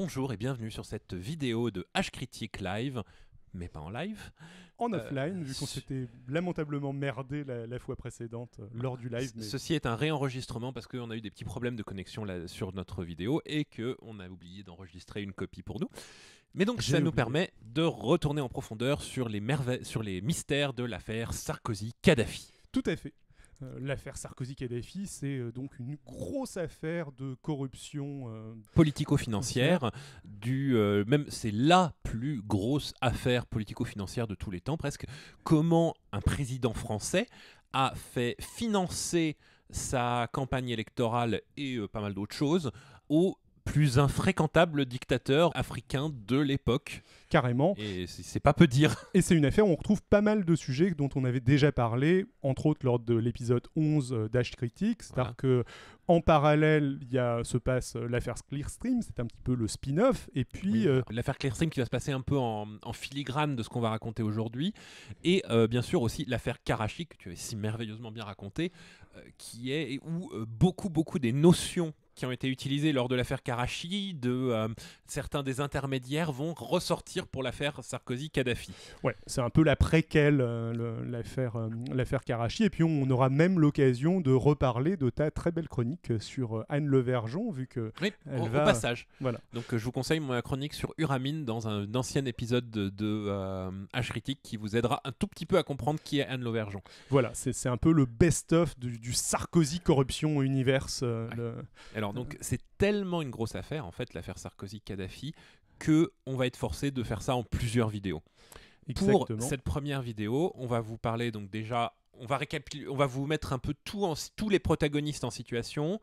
bonjour et bienvenue sur cette vidéo de H-Critique Live, mais pas en live. En euh, offline, vu qu'on s'était lamentablement merdé la, fois précédente euh, lors du live. Ceci est un réenregistrement parce qu'on a eu des petits problèmes de connexion sur notre vidéo et qu'on a oublié d'enregistrer une copie pour nous. Mais donc ça nous permet de retourner en profondeur sur les, sur les mystères de l'affaire Sarkozy-Kadhafi. Tout à fait. Euh, l'affaire Sarkozy-Kadhafi, c'est euh, donc une grosse affaire de corruption euh, politico-financière. Du même, c'est la plus grosse affaire politico-financière de tous les temps, presque. Comment un président français a fait financer sa campagne électorale et pas mal d'autres choses au plus infréquentable dictateur africain de l'époque. Carrément. Et c'est pas peu dire. Et c'est une affaire où on retrouve pas mal de sujets dont on avait déjà parlé, entre autres lors de l'épisode 11 d'H Critique, c'est-à-dire qu'en que en parallèle, il se passe euh, l'affaire Clearstream, c'est un petit peu le spin-off, et puis... Euh, l'affaire Clearstream qui va se passer un peu en, filigrane de ce qu'on va raconter aujourd'hui, et euh, bien sûr aussi l'affaire Karachi, que tu avais si merveilleusement bien raconté, qui est où beaucoup, beaucoup des notions qui ont été utilisés lors de l'affaire Karachi, de euh, certains des intermédiaires vont ressortir pour l'affaire Sarkozy-Kadhafi. Ouais, c'est un peu la préquelle, euh, l'affaire, euh, l'affaire Karachi. Et puis on aura même l'occasion de reparler de ta très belle chronique sur Anne Le vu que. elle va... passage. Voilà. Donc je vous conseille ma chronique sur Uramine dans un, ancien épisode de, de H-Critique qui vous aidera un tout petit peu à comprendre qui est Anne Le Voilà, c'est, un peu le best-of du, Sarkozy-corruption universe. Alors, Mhm. donc c'est tellement une grosse affaire en fait l'affaire Sarkozy-Kadhafi que on va être forcé de faire ça en plusieurs vidéos. Pour cette première vidéo, on va vous parler donc déjà on va, on va vous mettre un peu tout tous les protagonistes en situation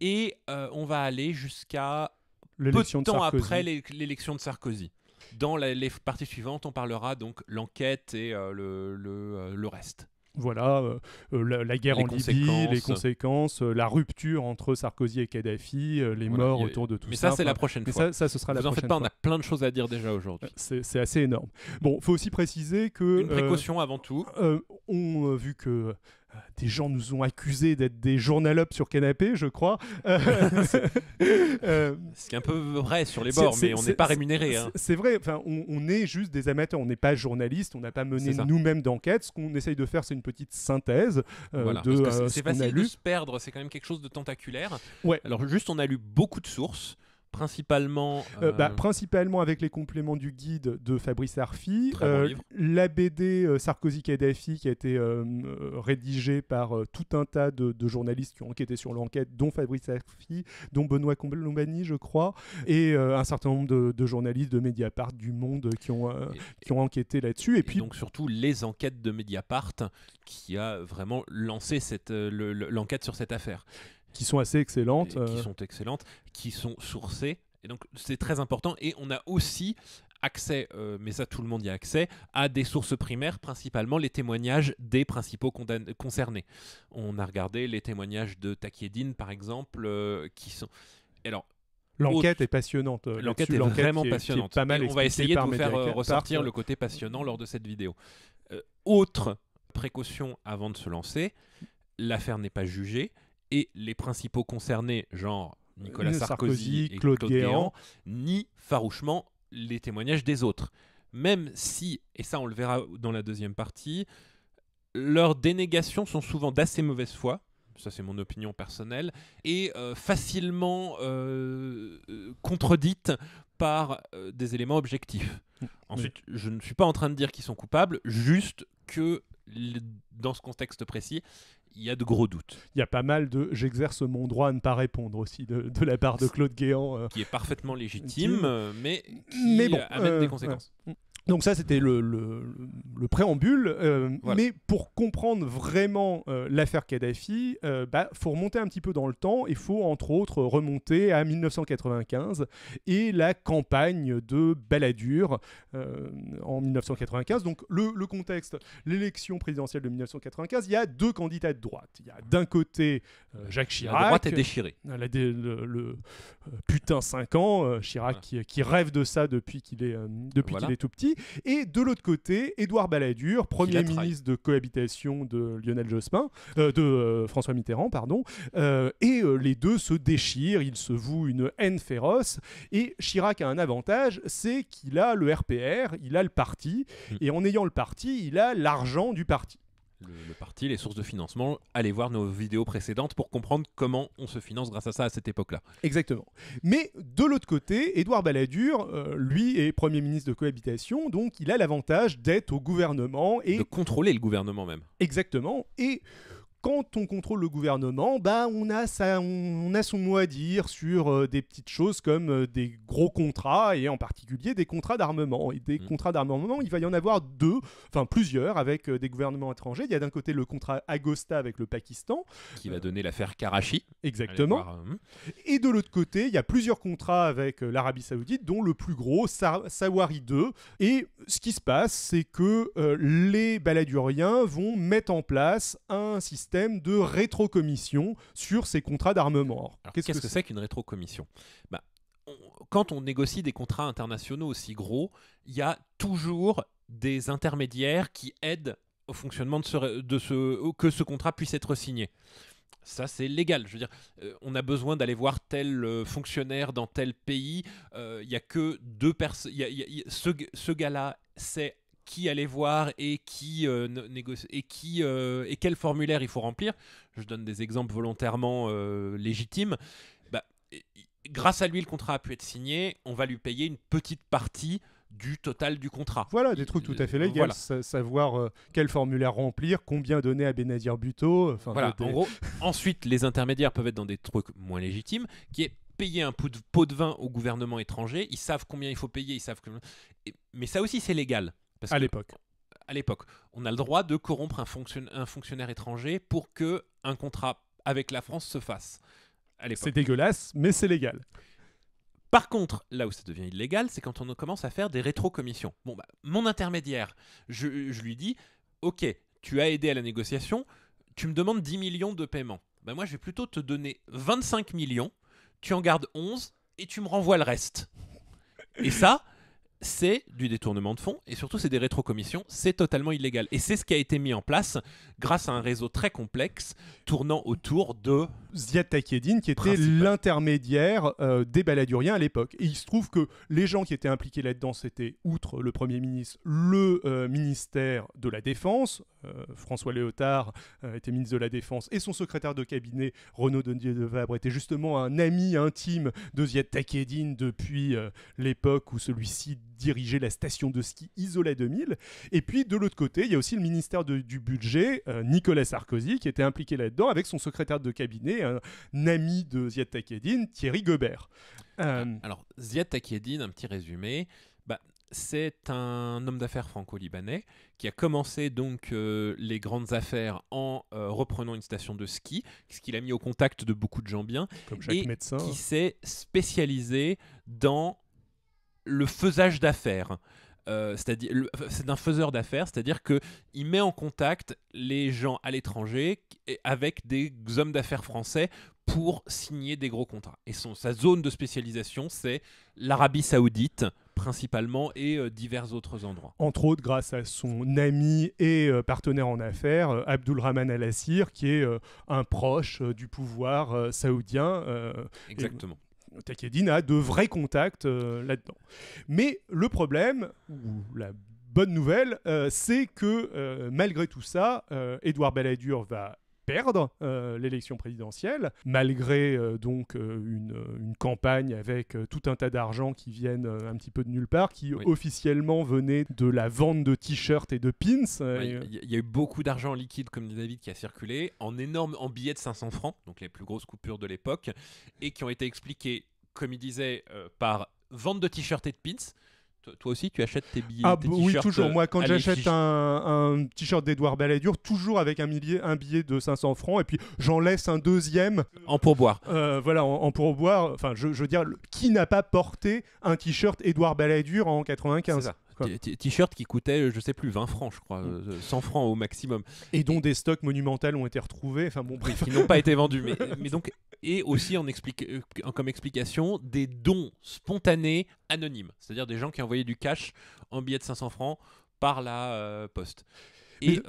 et euh, on va aller jusqu'à peu de temps après l'élection de Sarkozy. Dans la, les parties suivantes, on parlera donc l'enquête et euh, le, le euh, reste voilà, euh, euh, la, guerre en Libye, les conséquences, euh, la rupture entre Sarkozy et Kadhafi, les morts autour de tout ça. Mais ça, c'est la prochaine fois. Ça, ça, ce sera Vous la en faites pas, on a plein de choses à dire déjà aujourd'hui. C'est assez énorme. Bon, faut aussi préciser que. Une précaution avant tout. on, vu que des gens nous ont accusés d'être des journalops sur canapé, je crois. Euh, c'est euh, un peu vrai sur les bords, mais on n'est pas rémunéré. Hein. C'est vrai, on, est juste des amateurs, on n'est pas journaliste, on n'a pas mené nous-mêmes d'enquête. Ce qu'on essaye de faire, c'est une petite synthèse euh, C'est ce facile a lu. de se perdre, c'est quand même quelque chose de tentaculaire. Ouais. Alors juste, on a lu beaucoup de sources principalement. Euh, bah, euh, principalement avec les compléments du guide de Fabrice Arfi. Euh, la BD Sarkozy-Kadhafi qui a été rédigée par tout un tas de, journalistes qui ont enquêté sur l'enquête, dont Fabrice Arfi, dont Benoît Colombani, je crois, et un certain nombre de, journalistes de Mediapart du Monde qui ont, enquêté là-dessus. Et, puis donc surtout les enquêtes de Mediapart qui a vraiment lancé l'enquête sur cette affaire qui sont assez excellentes. Qui euh. sont excellentes, qui sont sourcées. Et donc c'est très important. Et on a aussi accès, euh, mais ça tout le monde y a accès, à des sources primaires, principalement les témoignages des principaux concernés. On a regardé les témoignages de Takiedine, par exemple, euh, qui sont... Alors, L'enquête est passionnante. L'enquête est vraiment passionnante. mal on va essayer de vous faire ressortir le côté passionnant lors de cette vidéo. autre précaution avant de se lancer, l'affaire n'est pas jugée et les principaux concernés, genre Nicolas euh, Sarkozy, et Claude, Guéant, ni farouchement les témoignages des autres. Même si, et ça on le verra dans la deuxième partie, leurs dénégations sont souvent d'assez mauvaise foi, ça c'est mon opinion personnelle, et euh, facilement euh, contredites par des éléments objectifs. Mm. Ensuite, je ne suis pas en train de dire qu'ils sont coupables, juste que dans ce contexte précis, il y a de gros doutes. Il y a pas mal de j'exerce mon droit à ne pas répondre aussi de, la part de Claude Guéant. Euh, qui est parfaitement légitime, euh, mais qui mais des euh, conséquences. Donc ça, c'était le, préambule. Euh, mais pour comprendre vraiment euh, l'affaire Kadhafi, il euh, bah, faut remonter un petit peu dans le temps. Il faut, entre autres, remonter à 1995 et la campagne de Balladur en 1995. Donc le, contexte, l'élection présidentielle de 1995, il y a deux candidats de droite. Il y a d'un côté Jacques Chirac. La droite est déchirée. le, putain 5 ans, Chirac qui, rêve de ça depuis qu'il est, qu'il est tout petit. Et de l'autre côté, Édouard Balladur, premier ministre de cohabitation de Lionel Jospin, euh, de euh, François Mitterrand, pardon. Euh, et les deux se déchirent, ils se vouent une haine féroce. Et Chirac a un avantage, c'est qu'il a le RPR, il a le parti, mm. et en ayant le parti, il a l'argent du parti le, parti, les sources de financement. Allez voir nos vidéos précédentes pour comprendre comment on se finance grâce à ça à cette époque-là. Exactement. Mais de l'autre côté, Édouard Balladur, euh, lui, est Premier ministre de cohabitation, donc il a l'avantage d'être au gouvernement et... De contrôler le gouvernement même. Exactement. Et quand on contrôle le gouvernement, bah, on, a ça, on, a son mot à dire sur euh, des petites choses comme euh, des gros contrats, et en particulier des contrats d'armement. Et des mmh. contrats d'armement, il va y en avoir deux, enfin plusieurs, avec euh, des gouvernements étrangers. Il y a d'un côté le contrat Agosta avec le Pakistan. Qui va donner l'affaire Karachi. Exactement. Hein. et de l'autre côté, il y a plusieurs contrats avec l'Arabie Saoudite, dont le plus gros, Sawari 2. Et ce qui se passe, c'est que les baladuriens vont mettre en place un système de rétrocommission sur ces contrats d'armement. Qu'est-ce que c'est qu'une rétrocommission bah, Quand on négocie des contrats internationaux aussi gros, il y a toujours des intermédiaires qui aident au fonctionnement de ce, de ce, que ce contrat puisse être signé. Ça, c'est légal. Je veux dire, euh, on a besoin d'aller voir tel euh, fonctionnaire dans tel pays. Euh, il n'y a que deux personnes. Ce, gars-là c'est qui aller voir et qui euh, et qui euh, et quel formulaire il faut remplir. Je donne des exemples volontairement euh, légitimes. Bah, grâce à lui, le contrat a pu être signé. On va lui payer une petite partie du total du contrat. Voilà, des trucs tout à fait légaux. Savoir quel formulaire remplir, combien donner à Benazir Buteau. Voilà, ensuite, les intermédiaires peuvent être dans des trucs moins légitimes, qui est payer un pot de, de vin au gouvernement étranger. Ils savent combien il faut payer, ils savent que... Mais ça aussi, c'est légal à l'époque. À l'époque, on a le droit de corrompre un, fonctionnaire étranger pour que un contrat avec la France se fasse. C'est dégueulasse, mais c'est légal. Par contre, là où ça devient illégal, c'est quand on commence à faire des rétrocommissions. Bon, bah, mon intermédiaire, je, lui dis, ok, tu as aidé à la négociation, tu me demandes 10 millions de paiement. Ben moi, je vais plutôt te donner 25 millions, tu en gardes 11 et tu me renvoies le reste. Et ça, c'est du détournement de fonds et surtout c'est des rétrocommissions, c'est totalement illégal. Et c'est ce qui a été mis en place grâce à un réseau très complexe tournant autour de... Ziad Takedine qui était l'intermédiaire euh, des baladuriens à l'époque. Et il se trouve que les gens qui étaient impliqués là-dedans, c'était outre le Premier ministre, le euh, ministère de la Défense, euh, François Léotard était ministre de la Défense, et son secrétaire de cabinet, Renaud Donnier de Vabre, était justement un ami intime de Ziad Takedine depuis l'époque où celui-ci diriger la station de ski Isola 2000. Et puis de l'autre côté, il y a aussi le ministère du Budget, euh, Nicolas Sarkozy, qui était impliqué là-dedans avec son secrétaire de cabinet, un, ami de Ziad Takieddine Thierry Gobert. Euh, ah, alors, Ziad Takieddine un petit résumé. Bah, c'est un homme d'affaires franco-libanais qui a commencé donc euh, les grandes affaires en reprenant une station de ski, ce qu'il a mis au contact de beaucoup de gens bien, Comme et médecin. qui hein. s'est spécialisé dans le faisage d'affaires. Euh, c'est-à-dire c'est un faiseur d'affaires, c'est-à-dire que met en contact les gens à l'étranger avec des hommes d'affaires français pour signer des gros contrats. Et son, sa zone de spécialisation, c'est l'Arabie Saoudite principalement et euh, divers autres endroits. Entre autres grâce à son ami et euh, partenaire en affaires, Abdulrahman Al-Assir, qui est un proche du pouvoir saoudien. Exactement. Takedin a de vrais contacts euh, là-dedans. Mais le problème, ou la bonne nouvelle, euh, c'est que euh, malgré tout ça, Edouard Balladur va perdre euh, l'élection présidentielle, malgré euh, donc euh, une, campagne avec tout un tas d'argent qui viennent un petit peu de nulle part, qui officiellement venait de la vente de t-shirts et de pins. Il y, a eu beaucoup d'argent liquide, comme David, qui a circulé, en énorme, en billets de 500 francs, donc les plus grosses coupures de l'époque, et qui ont été expliquées, comme il disait, par vente de t-shirts et de pins toi aussi, tu achètes tes billets. Ah oui, toujours. Moi, quand euh, j'achète un, t-shirt d'Edouard Balladur, toujours avec un, millier, un billet de 500 francs, et puis j'en laisse un deuxième. En pourboire. Euh, voilà, en, pourboire. Enfin, je, veux dire, qui n'a pas porté un t-shirt Edouard Balladur en 95 T-shirt qui coûtait, je sais plus, 20 francs, je crois, 100 mm. euh, francs au maximum. Et dont des stocks monumentaux ont été retrouvés, enfin bon, bref. Qui n'ont pas été vendus. Mais, donc, et aussi euh, en comme explication, des dons spontanés anonymes. C'est-à-dire des gens qui envoyaient du cash en billets de 500 francs par la euh, poste. Et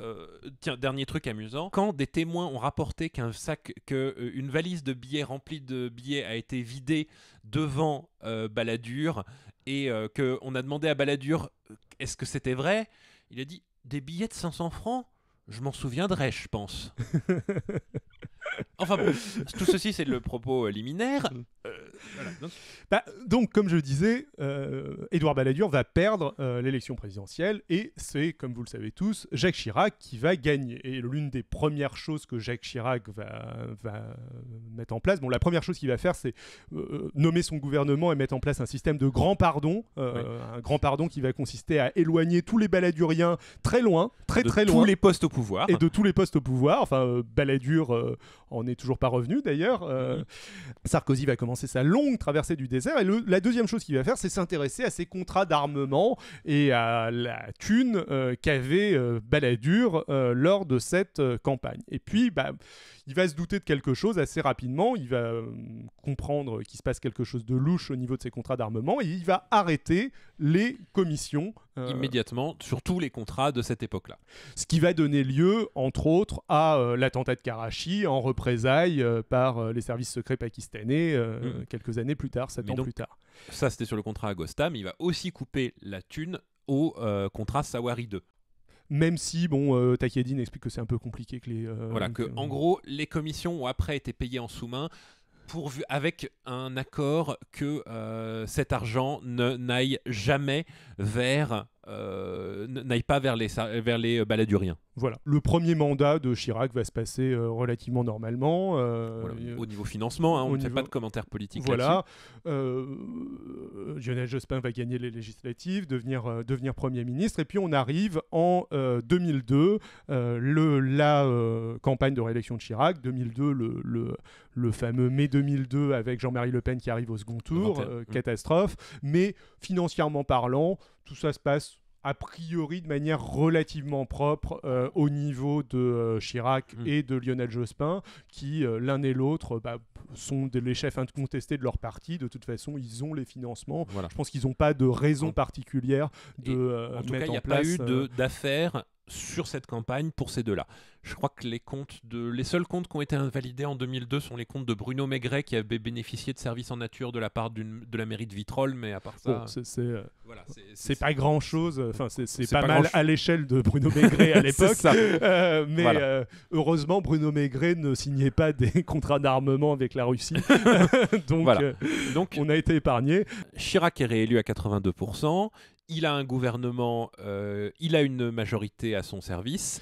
tiens, dernier truc amusant, quand des témoins ont rapporté qu'un sac, que valise de billets remplie de billets a été vidée devant Balladur et euh, qu'on a demandé à Balladur euh, est-ce que c'était vrai, il a dit des billets de 500 francs, je m'en souviendrai, je pense. Enfin bon, tout ceci c'est le propos euh, liminaire. Mm. Euh, bah, donc... comme je disais, euh, Édouard Balladur va perdre l'élection présidentielle et c'est, comme vous le savez tous, Jacques Chirac qui va gagner. Et l'une des premières choses que Jacques Chirac va, mettre en place, bon, la première chose qu'il va faire, c'est nommer son gouvernement et mettre en place un système de grand pardon, un grand pardon qui va consister à éloigner tous les Balladuriens très loin, très très loin, tous les postes au pouvoir et de tous les postes au pouvoir. Enfin, Balladur on n'est toujours pas revenu d'ailleurs. Euh, mhm. Sarkozy va commencer sa longue traversée du désert. Et la deuxième chose qu'il va faire, c'est s'intéresser à ses contrats d'armement et à la thune euh, qu'avait Baladur euh, Balladur lors de cette campagne. Et puis, bah, il va se douter de quelque chose assez rapidement. Il va comprendre qu'il se passe quelque chose de louche au niveau de ses contrats d'armement et il va arrêter les commissions immédiatement sur tous les contrats de cette époque-là. Ce qui va donner lieu, entre autres, à l'attentat de Karachi en représailles euh, par euh, les services secrets pakistanais euh, mm. quelques années plus tard, ça ans plus tard. Ça, c'était sur le contrat Agosta, mais il va aussi couper la thune au contrat Sawari 2 même si bon euh, explique que c'est un peu compliqué que les voilà que en gros les commissions ont après été payées en sous-main pourvu avec un accord que cet argent ne n'aille jamais vers n'aille pas vers les vers les baladuriens voilà. Le premier mandat de Chirac va se passer euh, relativement normalement. Euh, au niveau financement, hein, on ne fait pas de commentaires politiques. Voilà. Euh, euh, Lionel Jospin va gagner les législatives, devenir, Premier ministre. Et puis on arrive en 2002, la campagne de réélection de Chirac. 2002, le, fameux mai 2002 avec Jean-Marie Le Pen qui arrive au second tour. Mmh. Catastrophe. Mais financièrement parlant, tout ça se passe a priori de manière relativement propre euh, au niveau de euh, Chirac mm. et de Lionel Jospin, qui euh, l'un et l'autre bah, sont les chefs incontestés de leur parti. De toute façon, ils ont les financements. Je pense qu'ils n'ont pas de raison particulière de en tout mettre cas, il n'y a pas eu d'affaires sur cette campagne pour ces deux-là. Je crois que les comptes de les seuls comptes qui ont été invalidés en 2002 sont les comptes de Bruno Maigret qui avait bénéficié de services en nature de la part de la mairie de Vitrolles, mais à part ça, euh, c'est pas grand-chose. Enfin, c'est pas, mal à l'échelle de Bruno Maigret à l'époque. Euh, mais euh, heureusement, Bruno Maigret ne signait pas des contrats d'armement avec la Russie, donc, donc on a été épargné. Chirac est réélu à 82% il a un gouvernement, euh, il a une majorité à son service,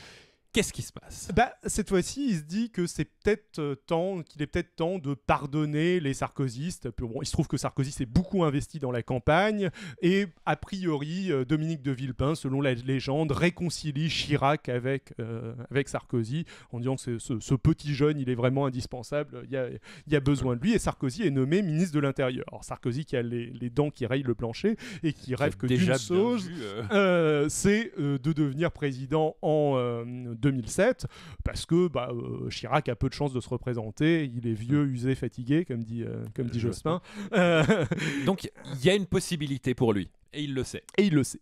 qu'est-ce qui se passe bah, Cette fois-ci, il se dit que c'est peut-être euh, temps, qu'il est peut-être temps de pardonner les sarkozystes. Bon, il se trouve que Sarkozy s'est beaucoup investi dans la campagne et, a priori, euh, Dominique de Villepin, selon la légende, réconcilie Chirac avec, euh, avec Sarkozy en disant que ce, ce, petit jeune, il est vraiment indispensable, il y a, besoin de lui. Et Sarkozy est nommé ministre de l'Intérieur. Sarkozy qui a les, les, dents qui rayent le plancher et qui, rêve que d'une chose, c'est de devenir président en... 2007, parce que bah, euh, Chirac a peu de chances de se représenter, il est vieux, usé, fatigué, comme dit, euh, comme dit Jospin. Donc il y a une possibilité pour lui. Et il le sait. Et il le sait.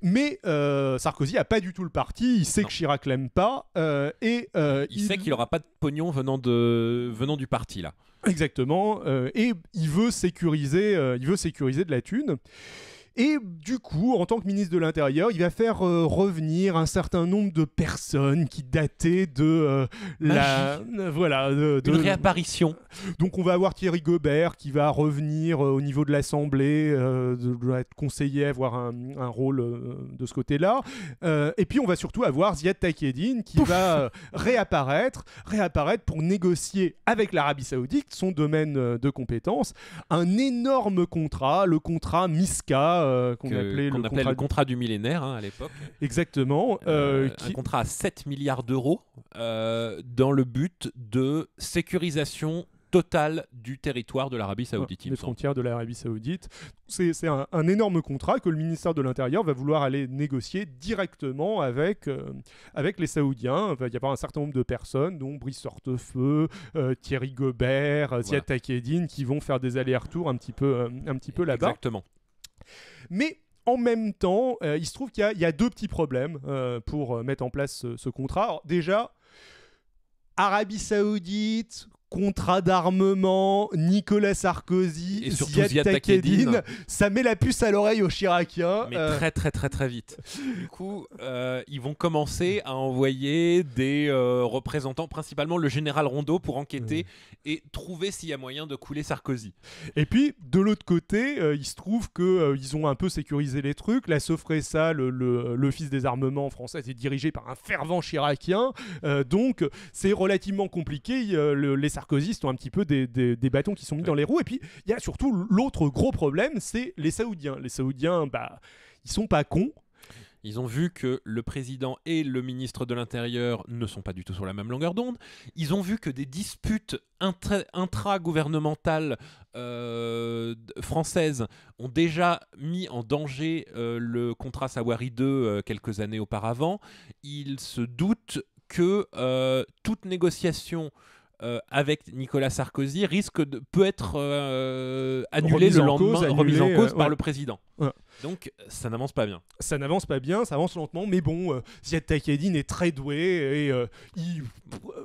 Mais euh, Sarkozy n'a pas du tout le parti. Il sait que Chirac l'aime pas. et il, sait qu'il n'aura pas de pognon venant, de... venant du parti là. Exactement. et il veut sécuriser. il veut sécuriser de la thune. Et du coup, en tant que ministre de l'Intérieur, il va faire euh, revenir un certain nombre de personnes qui dataient de euh, la. Euh, voilà. De, réapparition. Donc on va avoir Thierry Gobert qui va revenir au niveau de l'Assemblée, doit être conseiller, avoir un, rôle de ce côté-là. et puis on va surtout avoir Ziad Takedine qui va réapparaître, réapparaître pour négocier avec l'Arabie Saoudite son domaine de compétences, un énorme contrat, le contrat MISCA euh, qu'on appelait, le, contrat... du millénaire hein, à l'époque. Exactement. Euh, euh, un contrat à 7 milliards d'euros dans le but de sécurisation totale du territoire de l'Arabie Saoudite. les frontières de l'Arabie Saoudite. C'est un, énorme contrat que le ministère de l'Intérieur va vouloir aller négocier directement avec, avec les Saoudiens. Il va y avoir un certain nombre de personnes, dont Brice Sortefeu, Thierry Gobert, Ziad Taqeddin qui vont faire des allers-retours un petit peu, un petit peu là-bas. Exactement. Mais en même temps, euh, il se trouve qu'il y, a deux petits problèmes euh, pour euh, mettre en place ce, contrat. déjà, Arabie Saoudite, contrat d'armement, Nicolas Sarkozy, et surtout Ziad, ça met la puce à l'oreille aux Chiraciens. Euh. très très très très vite. du coup, euh, ils vont commencer à envoyer des euh, représentants, principalement le général Rondeau, pour enquêter et trouver s'il y a moyen de couler Sarkozy. Et puis, de l'autre côté, il se trouve qu'ils ils ont un peu sécurisé les trucs. La Sofresa, l'Office des armements français, est dirigé par un fervent Chiracien. donc, c'est relativement compliqué. Le, les Sarkozy Sarkozy sont un petit peu des, bâtons qui sont mis dans les roues. Et puis, il y a surtout l'autre gros problème, c'est les Saoudiens. Les Saoudiens, bah, ils sont pas cons. Ils ont vu que le président et le ministre de l'Intérieur ne sont pas du tout sur la même longueur d'onde. Ils ont vu que des disputes intra-gouvernementales euh, françaises ont déjà mis en danger euh, le contrat Sawari 2 euh, quelques années auparavant. Ils se doutent que toute négociation euh, avec Nicolas Sarkozy risque de peut être euh, annulé le lendemain, remis remise en cause euh, par le président. Donc ça n'avance pas bien. Ça n'avance pas bien, ça avance lentement, mais bon, Ziad Takedine est très doué et il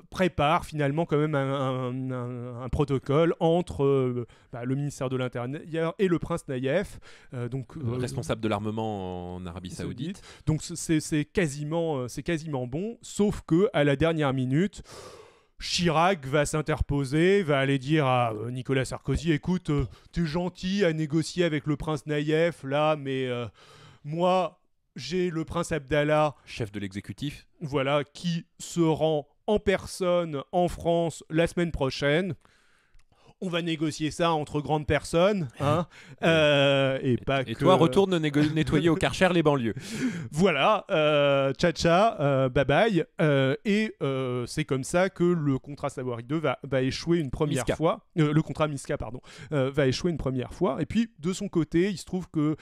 prépare finalement quand même un, protocole entre bah, le ministère de l'Intérieur et le prince Naïef, donc responsable de l'armement en Arabie Saoudite. Donc c'est quasiment, c'est quasiment bon, sauf que à la dernière minute. Chirac va s'interposer, va aller dire à euh, Nicolas Sarkozy écoute, euh, tu es gentil à négocier avec le prince Naïef là, mais euh, moi, j'ai le prince Abdallah. Chef de l'exécutif. Voilà, qui se rend en personne en France la semaine prochaine on va négocier ça entre grandes personnes, hein, euh, et pas et toi, retourne nettoyer au Karcher les banlieues. Voilà, euh, tcha euh, bye bye, euh, et c'est comme ça que le contrat savoir 2 va, échouer une première fois, le contrat Miska, pardon, va échouer une première fois, et puis de son côté, il se trouve que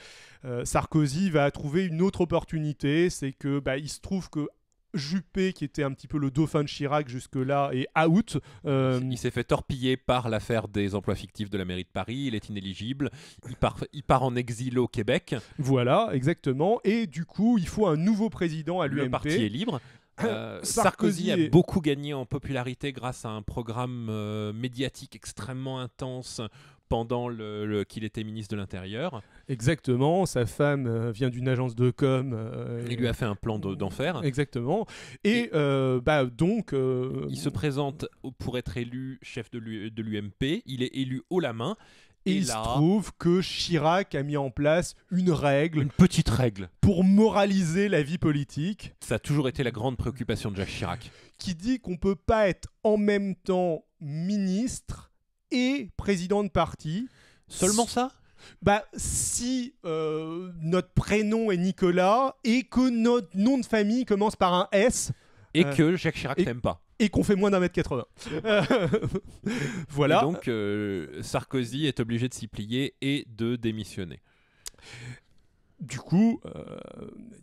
Sarkozy va trouver une autre opportunité, c'est que bah, il se trouve que Juppé, qui était un petit peu le dauphin de Chirac jusque-là, est out. Euh, il s'est fait torpiller par l'affaire des emplois fictifs de la mairie de Paris. Il est inéligible. Il part, il part en exil au Québec. Voilà, exactement. Et du coup, il faut un nouveau président à l'UMP. Le parti est libre. Euh, euh, Sarkozy, a beaucoup gagné en popularité grâce à un programme médiatique extrêmement intense pendant le, qu'il était ministre de l'Intérieur. Exactement, sa femme euh, vient d'une agence de com. Euh, il lui a fait un plan d'enfer. exactement. Et, euh, bah, donc... il se présente pour être élu chef de l'UMP, il est élu haut la main. Et, il se trouve que Chirac a mis en place une règle. Une petite règle. Pour moraliser la vie politique. Ça a toujours été la grande préoccupation de Jacques Chirac. Qui dit qu'on ne peut pas être en même temps ministre et président de parti. Seulement ça bah, si euh, notre prénom est Nicolas et que notre nom de famille commence par un S. Et euh, que Jacques Chirac t'aime pas. Et qu'on fait moins d'un mètre 80. voilà. donc euh, Sarkozy est obligé de s'y plier et de démissionner du coup, euh,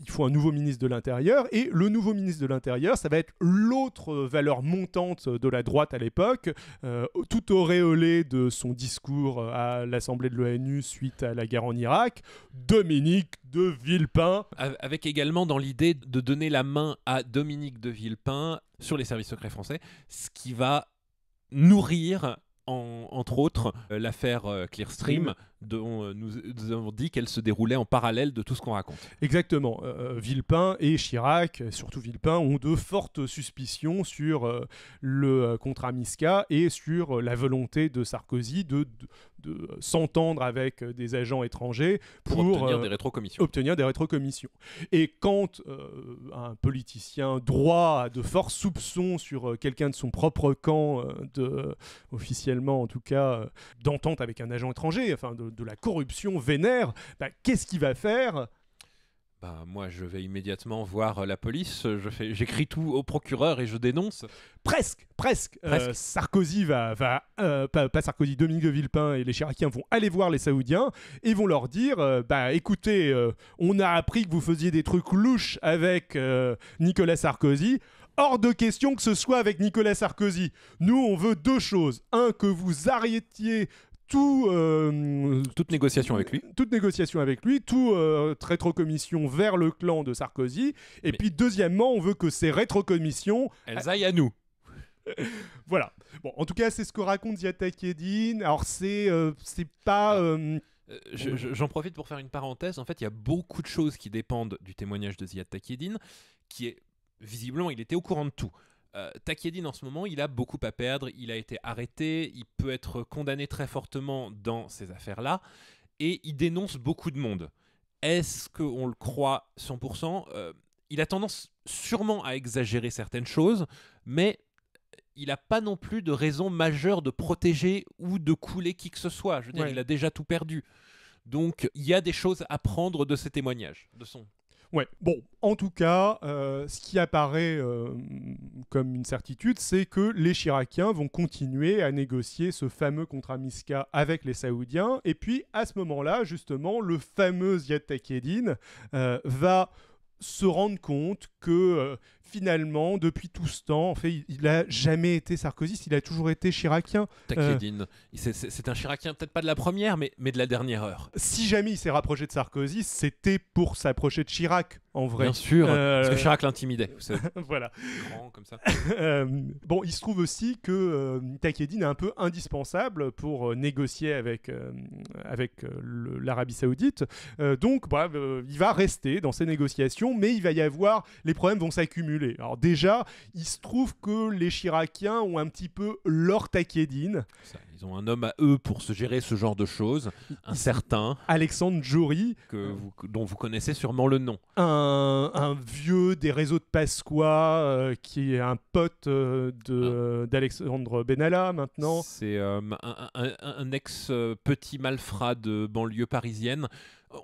il faut un nouveau ministre de l'Intérieur. Et le nouveau ministre de l'Intérieur, ça va être l'autre valeur montante de la droite à l'époque, euh, tout auréolé de son discours à l'Assemblée de l'ONU suite à la guerre en Irak, Dominique de Villepin. Avec également dans l'idée de donner la main à Dominique de Villepin sur les services secrets français, ce qui va nourrir entre autres, euh, l'affaire Clearstream, dont euh, nous, avons dit qu'elle se déroulait en parallèle de tout ce qu'on raconte. Exactement. Euh, euh, Villepin et Chirac, surtout Villepin, ont de fortes suspicions sur le contrat Misca et sur la volonté de Sarkozy de, s'entendre avec des agents étrangers pour, obtenir, des rétrocommissions. obtenir des rétrocommissions. Et quand un politicien droit a de forts soupçons sur quelqu'un de son propre camp, de, officiellement en tout cas, d'entente avec un agent étranger, enfin de euh, de, la corruption vénère, bah, qu'est-ce qu'il va faire bah, moi, je vais immédiatement voir euh, la police. Je fais, j'écris tout au procureur et je dénonce. Presque, presque. Euh, Sarkozy va, va pas, Sarkozy, Dominique de Villepin et les Chiraciens vont aller voir les Saoudiens et vont leur dire, bah, écoutez, on a appris que vous faisiez des trucs louches avec Nicolas Sarkozy. Hors de question que ce soit avec Nicolas Sarkozy. Nous, on veut deux choses. Un, que vous arrêtiez tout, euh, toute négociation avec lui. Toute négociation avec lui, tout euh, rétrocommission vers le clan de Sarkozy. Et puis deuxièmement, on veut que ces rétrocommissions... Elles aillent à nous. voilà. Bon, en tout cas, c'est ce que raconte Ziad Edin. Alors, c'est euh, c'est pas... Ah. J'en profite pour faire une parenthèse. En fait, il y a beaucoup de choses qui dépendent du témoignage de Ziad Takieddine, qui est visiblement, il était au courant de tout. Euh, en ce moment, il a beaucoup à perdre, il a été arrêté, il peut être condamné très fortement dans ces affaires-là, et il dénonce beaucoup de monde. Est-ce qu'on le croit 100% euh, Il a tendance sûrement à exagérer certaines choses, mais il n'a pas non plus de raison majeure de protéger ou de couler qui que ce soit. Je veux dire, il a déjà tout perdu. Donc, il y a des choses à prendre de ses témoignages, de son. Ouais. Bon, en tout cas, euh, ce qui apparaît euh, comme une certitude, c'est que les Chirakiens vont continuer à négocier ce fameux contrat Miska avec les Saoudiens. Et puis, à ce moment-là, justement, le fameux Ziad Takedine euh, va se rendre compte que finalement, depuis tout ce temps, en fait, il n'a jamais été Sarkozy, il a toujours été chiracien. Takedine, euh, c'est un chiracien peut-être pas de la première, mais, mais de la dernière heure. Si jamais il s'est rapproché de Sarkozy, c'était pour s'approcher de Chirac, en vrai. Bien sûr, euh, parce que Chirac l'intimidait. voilà. comme ça. Euh, bon, il se trouve aussi que Takedine est un peu indispensable pour négocier avec, avec l'Arabie Saoudite. donc, bref, bah, il va rester dans ces négociations, mais il va y avoir, les problèmes vont s'accumuler alors déjà, il se trouve que les Chirakiens ont un petit peu leur taquédine. Ils ont un homme à eux pour se gérer ce genre de choses, un certain Alexandre Jory, que vous, dont vous connaissez sûrement le nom. Un, vieux des réseaux de Pasqua euh, qui est un pote euh, de ah. euh, d'Alexandre Benalla maintenant. C'est un, ex-petit malfrat de banlieue parisienne.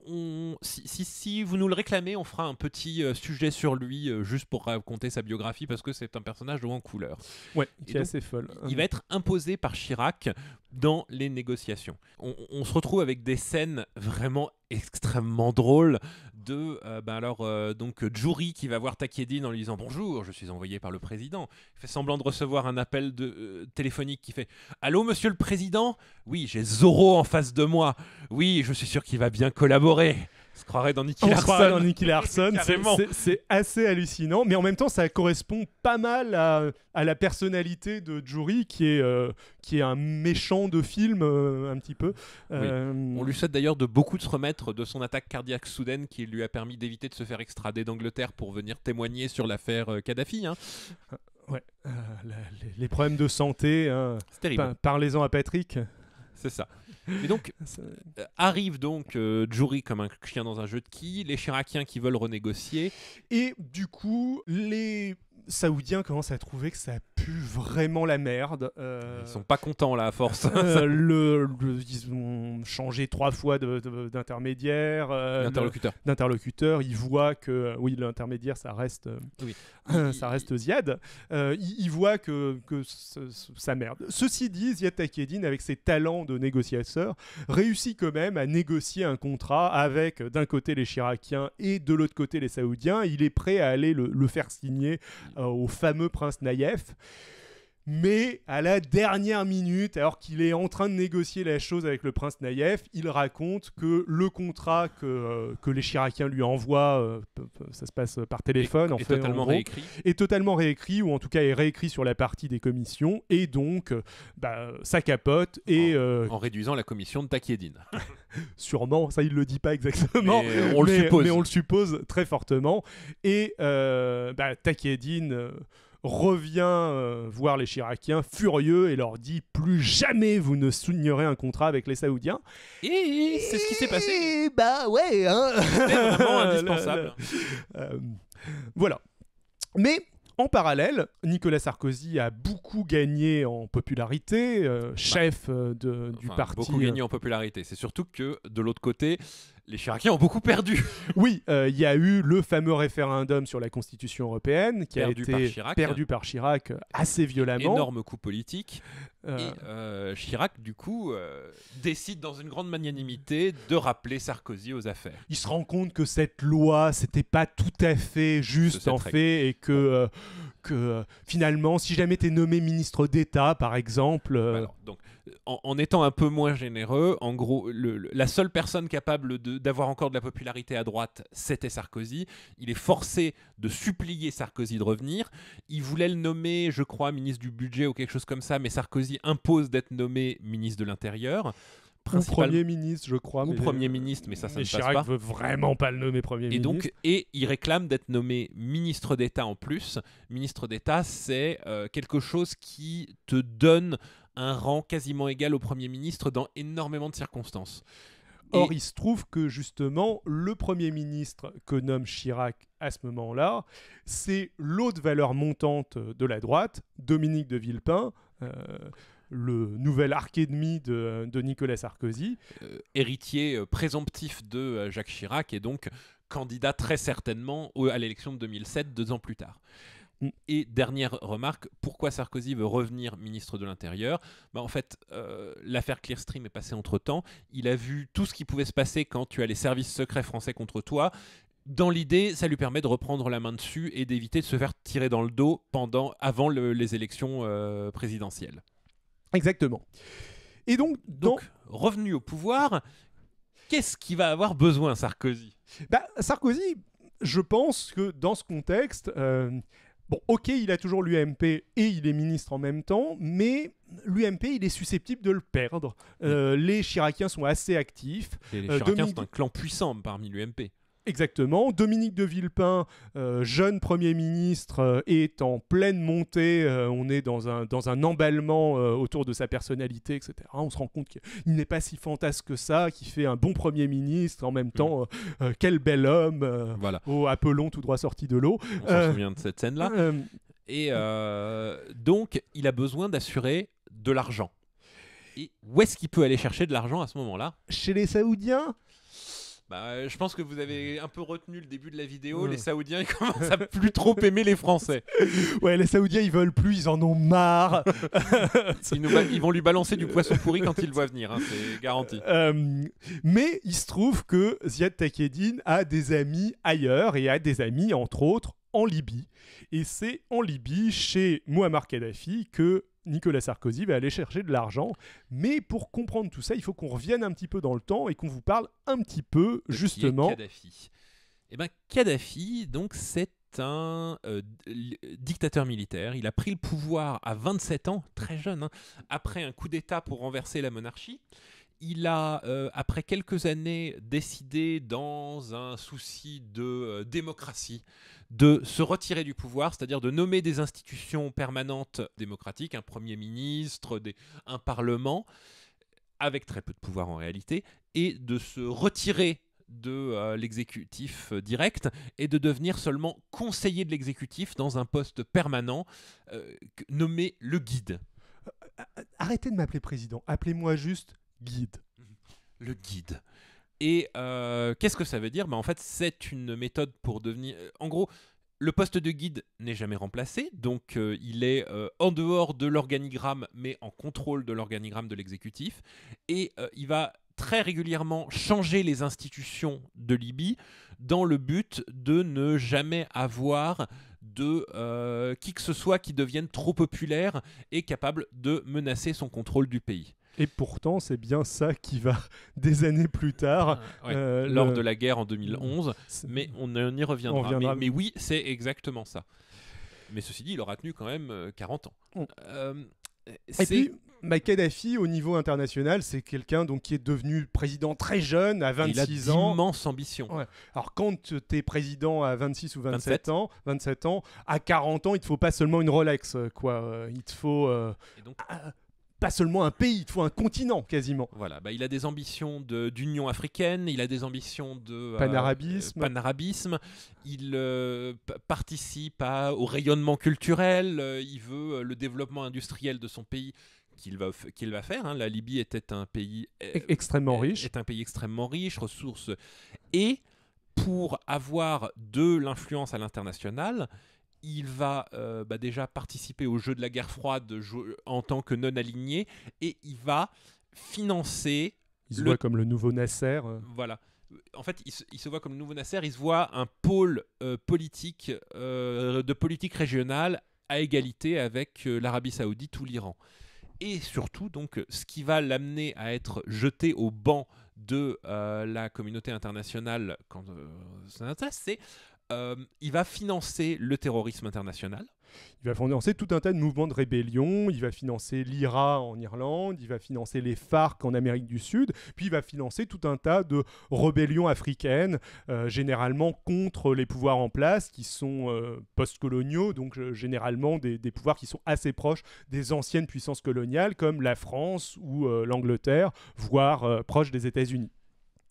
On, si, vous nous le réclamez, on fera un petit sujet sur lui juste pour raconter sa biographie parce que c'est un personnage de en couleur. Ouais, qui est assez folle. Il va être imposé par Chirac dans les négociations. On, se retrouve avec des scènes vraiment extrêmement drôles de euh, ben alors euh, donc Jury qui va voir Takiedine en lui disant bonjour je suis envoyé par le président fait semblant de recevoir un appel euh, téléphonique qui fait allô monsieur le président oui j'ai Zoro en face de moi oui je suis sûr qu'il va bien collaborer croirait dans Nicky Larson. dans Larson. c'est assez hallucinant, mais en même temps, ça correspond pas mal à, la personnalité de Jury, qui est, euh, qui est un méchant de film, euh, un petit peu. Euh, On lui souhaite d'ailleurs de beaucoup de se remettre de son attaque cardiaque soudaine qui lui a permis d'éviter de se faire extrader d'Angleterre pour venir témoigner sur l'affaire Kadhafi. Hein. Ouais, les, problèmes de santé, hein. parlez-en à Patrick. C'est ça. Mais donc, ah, euh, arrive donc euh, Jury comme un chien dans un jeu de qui, les Chirakiens qui veulent renégocier. Et du coup, les Saoudiens commencent à trouver que ça pue vraiment la merde. Euh, ils sont pas contents là, à force. le, ils ont changé trois fois d'intermédiaire. d'interlocuteur. D'interlocuteur. Ils voient que, oui, l'intermédiaire, ça reste. Oui. Euh, ça reste Ziad, euh, il, voit que, que ça merde. Ceci dit, Ziad Takedine, avec ses talents de négociateur, réussit quand même à négocier un contrat avec d'un côté les Chirakiens et de l'autre côté les Saoudiens. Il est prêt à aller le, faire signer euh, au fameux prince Naïef. Mais à la dernière minute, alors qu'il est en train de négocier la chose avec le prince Naïef, il raconte que le contrat que, euh, que les Chiraciens lui envoient, euh, ça se passe par téléphone, en est fait, totalement réécrit. est totalement réécrit, ou en tout cas est réécrit sur la partie des commissions, et donc euh, bah, ça capote. Et, en, réduisant la commission de Takiedine. sûrement, ça il le dit pas exactement, mais on, le suppose. on le suppose très fortement. Et bah, Takiedine revient euh, voir les Chirakiens furieux et leur dit plus jamais vous ne signerez un contrat avec les Saoudiens. Et, c'est ce qui s'est passé. Bah ouais, hein. vraiment indispensable. Euh, voilà. Mais en parallèle, Nicolas Sarkozy a beaucoup gagné en popularité, euh, bah, chef du parti. Beaucoup gagné en popularité. C'est surtout que de l'autre côté, les Chiraciens ont beaucoup perdu. Oui, euh, il y a eu le fameux référendum sur la Constitution européenne qui a été perdu par Chirac euh, assez violemment. Énorme coup politique. Euh. Et Chirac, du coup, décide dans une grande magnanimité de rappeler Sarkozy aux affaires. Il se rend compte que cette loi, c'était pas tout à fait juste en fait et que que finalement, si jamais tu es nommé ministre d'État, par exemple. Bah en, étant un peu moins généreux, en gros, la seule personne capable d'avoir encore de la popularité à droite, c'était Sarkozy. Il est forcé de supplier Sarkozy de revenir. Il voulait le nommer, je crois, ministre du budget ou quelque chose comme ça, mais Sarkozy impose d'être nommé ministre de l'Intérieur. Premier ministre, je crois. Ou Premier euh, ministre, mais ça, ça ne passe pas. veut vraiment pas le nommer Premier et Donc, et il réclame d'être nommé ministre d'État en plus. Ministre d'État, c'est euh, quelque chose qui te donne un rang quasiment égal au Premier ministre dans énormément de circonstances. Or, il se trouve que justement, le Premier ministre que nomme Chirac à ce moment-là, c'est l'autre valeur montante de la droite, Dominique de Villepin. Euh, le nouvel en de, de Nicolas Sarkozy. Euh, héritier euh, présomptif de Jacques Chirac et donc candidat très certainement à l'élection de 2007, deux ans plus tard. Et dernière remarque, pourquoi Sarkozy veut revenir ministre de l'Intérieur bah En fait, euh, l'affaire Clearstream est passée entre-temps. Il a vu tout ce qui pouvait se passer quand tu as les services secrets français contre toi. Dans l'idée, ça lui permet de reprendre la main dessus et d'éviter de se faire tirer dans le dos pendant, avant les élections euh, présidentielles. Exactement. Et donc, revenu au pouvoir, qu'est-ce qui va avoir besoin Sarkozy bah, Sarkozy, je pense que dans ce contexte... Euh, Bon, ok, il a toujours l'UMP et il est ministre en même temps, mais l'UMP, il est susceptible de le perdre. Euh, les Chiraciens sont assez actifs. Et les euh, un clan puissant parmi l'UMP. Exactement. Dominique de Villepin, euh, jeune Premier ministre, euh, est en pleine montée. Euh, on est dans un, dans un emballement autour de sa personnalité, etc. On se rend compte qu'il n'est pas si fantasque que ça, qu'il fait un bon Premier ministre. En même mm. temps, quel bel homme voilà. au Apollon tout droit sorti de l'eau. On se souvient de cette scène-là. Et donc, il a besoin d'assurer de l'argent. Et où est-ce qu'il peut aller chercher de l'argent à ce moment-là Chez les Saoudiens bah, euh, je pense que vous avez un peu retenu le début de la vidéo. Les Saoudiens, commencent à plus trop aimer les Français. Ouais, les Saoudiens, ils veulent plus, ils en ont marre. ils, vont lui balancer du poisson pourri quand il voit venir, hein, c'est garanti. Euh, mais il se trouve que Ziad Takedine a des amis ailleurs et a des amis, entre autres, en Libye. Et c'est en Libye, chez Muammar Kadhafi, que Nicolas Sarkozy va aller chercher de l'argent. Mais pour comprendre tout ça, il faut qu'on revienne un petit peu dans le temps et qu'on vous parle un petit peu justement. Qui Kadhafi. Eh ben, Kadhafi, donc c'est un euh, euh, dictateur militaire. Il a pris le pouvoir à 27 ans, très jeune, hein, après un coup d'État pour renverser la monarchie il a, euh, après quelques années, décidé, dans un souci de démocratie, de se retirer du pouvoir, c'est-à-dire de nommer des institutions permanentes démocratiques, un Premier ministre, un Parlement, avec très peu de pouvoir en réalité, et de se retirer de euh, l'exécutif euh, direct et de devenir seulement conseiller de l'exécutif dans un poste permanent euh, nommé le guide. Arrêtez de m'appeler président, appelez-moi juste guide. Le guide. Et euh, qu'est-ce que ça veut dire bah, En fait, c'est une méthode pour devenir... Euh, en gros, le poste de guide n'est jamais remplacé, donc euh, il est en dehors de l'organigramme, mais en contrôle de l'organigramme de l'exécutif. Et il va très régulièrement changer les institutions de Libye dans le but de ne jamais avoir de qui que ce soit qui devienne trop populaire et capable de menacer son contrôle du pays. Et pourtant, c'est bien ça qui va, des années plus tard. Ah, euh, lors de la guerre en 2011, mais on, y reviendra. Mais, oui, c'est exactement ça. Mais ceci dit, il aura tenu quand même 40 euh, ans. Euh, Et puis, Mike Kadhafi, au niveau international, c'est quelqu'un donc qui est devenu président très jeune, à 26 il a ans. immense ambition. Alors quand tu es président à 26 ou 27, ans, 27 ans, à 40 ans, il te faut pas seulement une Rolex, quoi. Il te faut donc, ah, pas seulement un pays, il faut un continent quasiment. Voilà, bah, il a des ambitions d'union africaine, il a des ambitions de euh, euh, panarabisme. Il euh, participe au rayonnement culturel, il veut le développement industriel de son pays qu'il va, qu'il va faire. Hein. La Libye était un pays extrêmement riche. Est un pays extrêmement riche, ressources. Et pour avoir de l'influence à l'international, il va euh, bah, déjà participer au jeu de la guerre froide euh, en tant que non-aligné et il va financer. Il se voit comme le nouveau Nasser. Euh. Voilà. En fait, il se, voit comme le nouveau Nasser, il se voit un pôle politique, de politique régionale à égalité avec l'Arabie Saoudite ou l'Iran. Et surtout, donc, ce qui va l'amener à être jeté au banc de la communauté internationale quand c'est euh, il va financer le terrorisme international. Il va financer tout un tas de mouvements de rébellion, il va financer l'IRA en Irlande, il va financer les FARC en Amérique du Sud, puis il va financer tout un tas de rébellions africaines, euh, généralement contre les pouvoirs en place, qui sont euh, post-coloniaux, donc généralement des, des, pouvoirs qui sont assez proches des anciennes puissances coloniales, comme la France ou l'Angleterre, voire proches des États-Unis.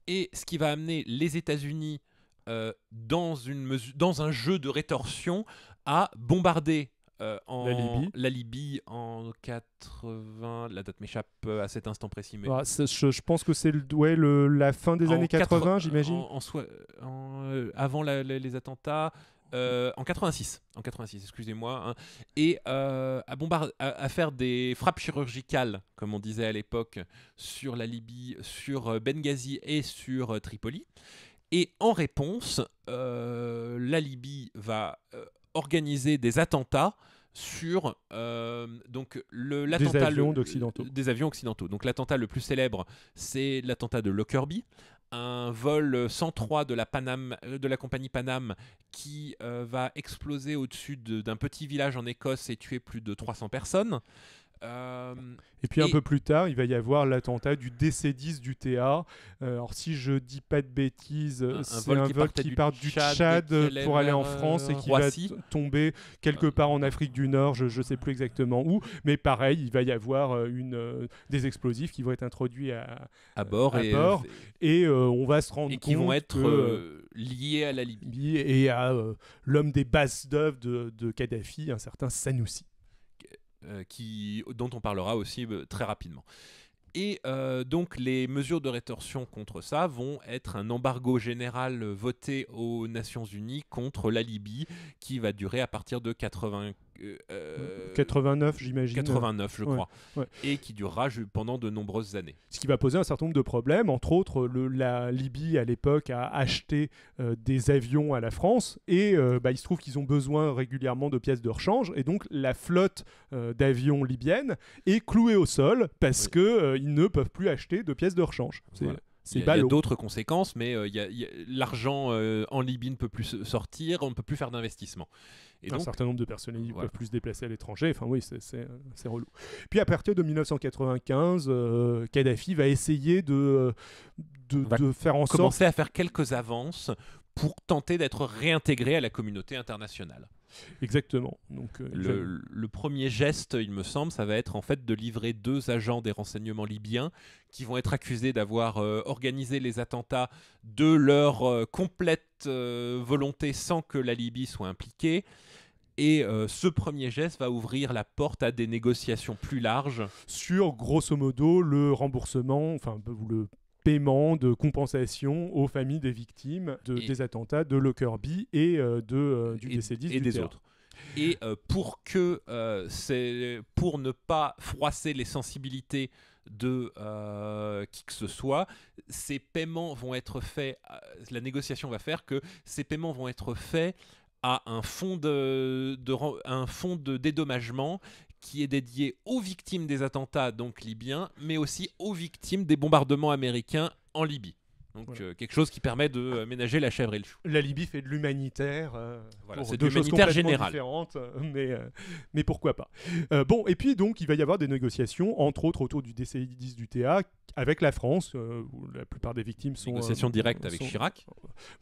Et ce qui va amener les États-Unis euh, dans, une mesure, dans un jeu de rétorsion, à bombarder euh, en, la Libye. en 80, la date m'échappe euh, à cet instant précis. Mais... Ah, je, pense que c'est le, ouais, la fin des années 80, j'imagine. En, avant les attentats. en 86, en 86, excusez-moi, hein, et à, à, faire des frappes chirurgicales, comme on disait à l'époque, sur la Libye, sur Benghazi et sur Tripoli, et en réponse, euh, la Libye va euh, organiser des attentats sur euh, donc le des avions occidentaux. des avions occidentaux. Donc l'attentat le plus célèbre, c'est l'attentat de Lockerbie, un vol 103 de la Panam, de la compagnie Panam qui va exploser au-dessus d'un petit village en Écosse et tuer plus de 300 personnes. Euh, et puis un peu plus tard, il va y avoir l'attentat du DC-10 du TA. Euh, alors si je dis pas de bêtises, c'est un, vol qui part du Tchad, pour aller en France et euh, qui va tomber quelque part en Afrique du Nord, je ne sais plus exactement où. Mais pareil, il va y avoir une, des explosifs qui vont être introduits à, bord. et, on va se rendre qui vont être liés à la Libye. Et à l'homme des bases d'oeuvre de, de Kadhafi, un certain Sanoussi. Euh, qui, dont on parlera aussi euh, très rapidement. Et euh, donc les mesures de rétorsion contre ça vont être un embargo général voté aux Nations Unies contre la Libye qui va durer à partir de 1994. 89, euh, euh, j'imagine. 89, je crois. Et qui durera pendant de nombreuses années. Ce qui va poser un certain nombre de problèmes. Entre autres, la Libye, à l'époque, a acheté euh, des avions à la France. Et bah, il se trouve qu'ils ont besoin régulièrement de pièces de rechange. Et donc, la flotte d'avions libyennes est clouée au sol parce que qu'ils ne peuvent plus acheter de pièces de rechange. Il y a, d'autres conséquences, mais euh, l'argent euh, en Libye ne peut plus sortir, on ne peut plus faire d'investissement. Et un certain nombre de personnes ne peuvent plus se déplacer à l'étranger. Enfin, oui, c'est relou. Puis à partir de 1995, euh, Kadhafi va essayer de, de, faire en sorte. Commencer à faire quelques avances pour tenter d'être réintégré à la communauté internationale. Exactement. Donc, euh, le, premier geste, il me semble, ça va être en fait de livrer deux agents des renseignements libyens qui vont être accusés d'avoir euh, organisé les attentats de leur euh, complète volonté sans que la Libye soit impliquée. Et ce premier geste va ouvrir la porte à des négociations plus larges. Sur, grosso modo, le remboursement, enfin, le paiement, de compensation aux familles des victimes des attentats de Lockerbie et euh, de, euh, du et, et des autres. Et euh, pour que c'est pour ne pas froisser les sensibilités de qui que ce soit, ces paiements vont être faits, la négociation va faire que ces paiements vont être faits à un de, un fonds de dédommagement qui est dédié aux victimes des attentats, donc libyens, mais aussi aux victimes des bombardements américains en Libye. Donc euh, quelque chose qui permet de euh, ménager la chèvre et le chou. La Libye fait de l'humanitaire, euh, voilà, c'est de l'humanitaire général. Différentes, mais, mais pourquoi pas. bon, et puis donc il va y avoir des négociations, entre autres autour du DCI 10 du TA, avec la France, où la plupart des victimes sont... Négociations directes avec Chirac.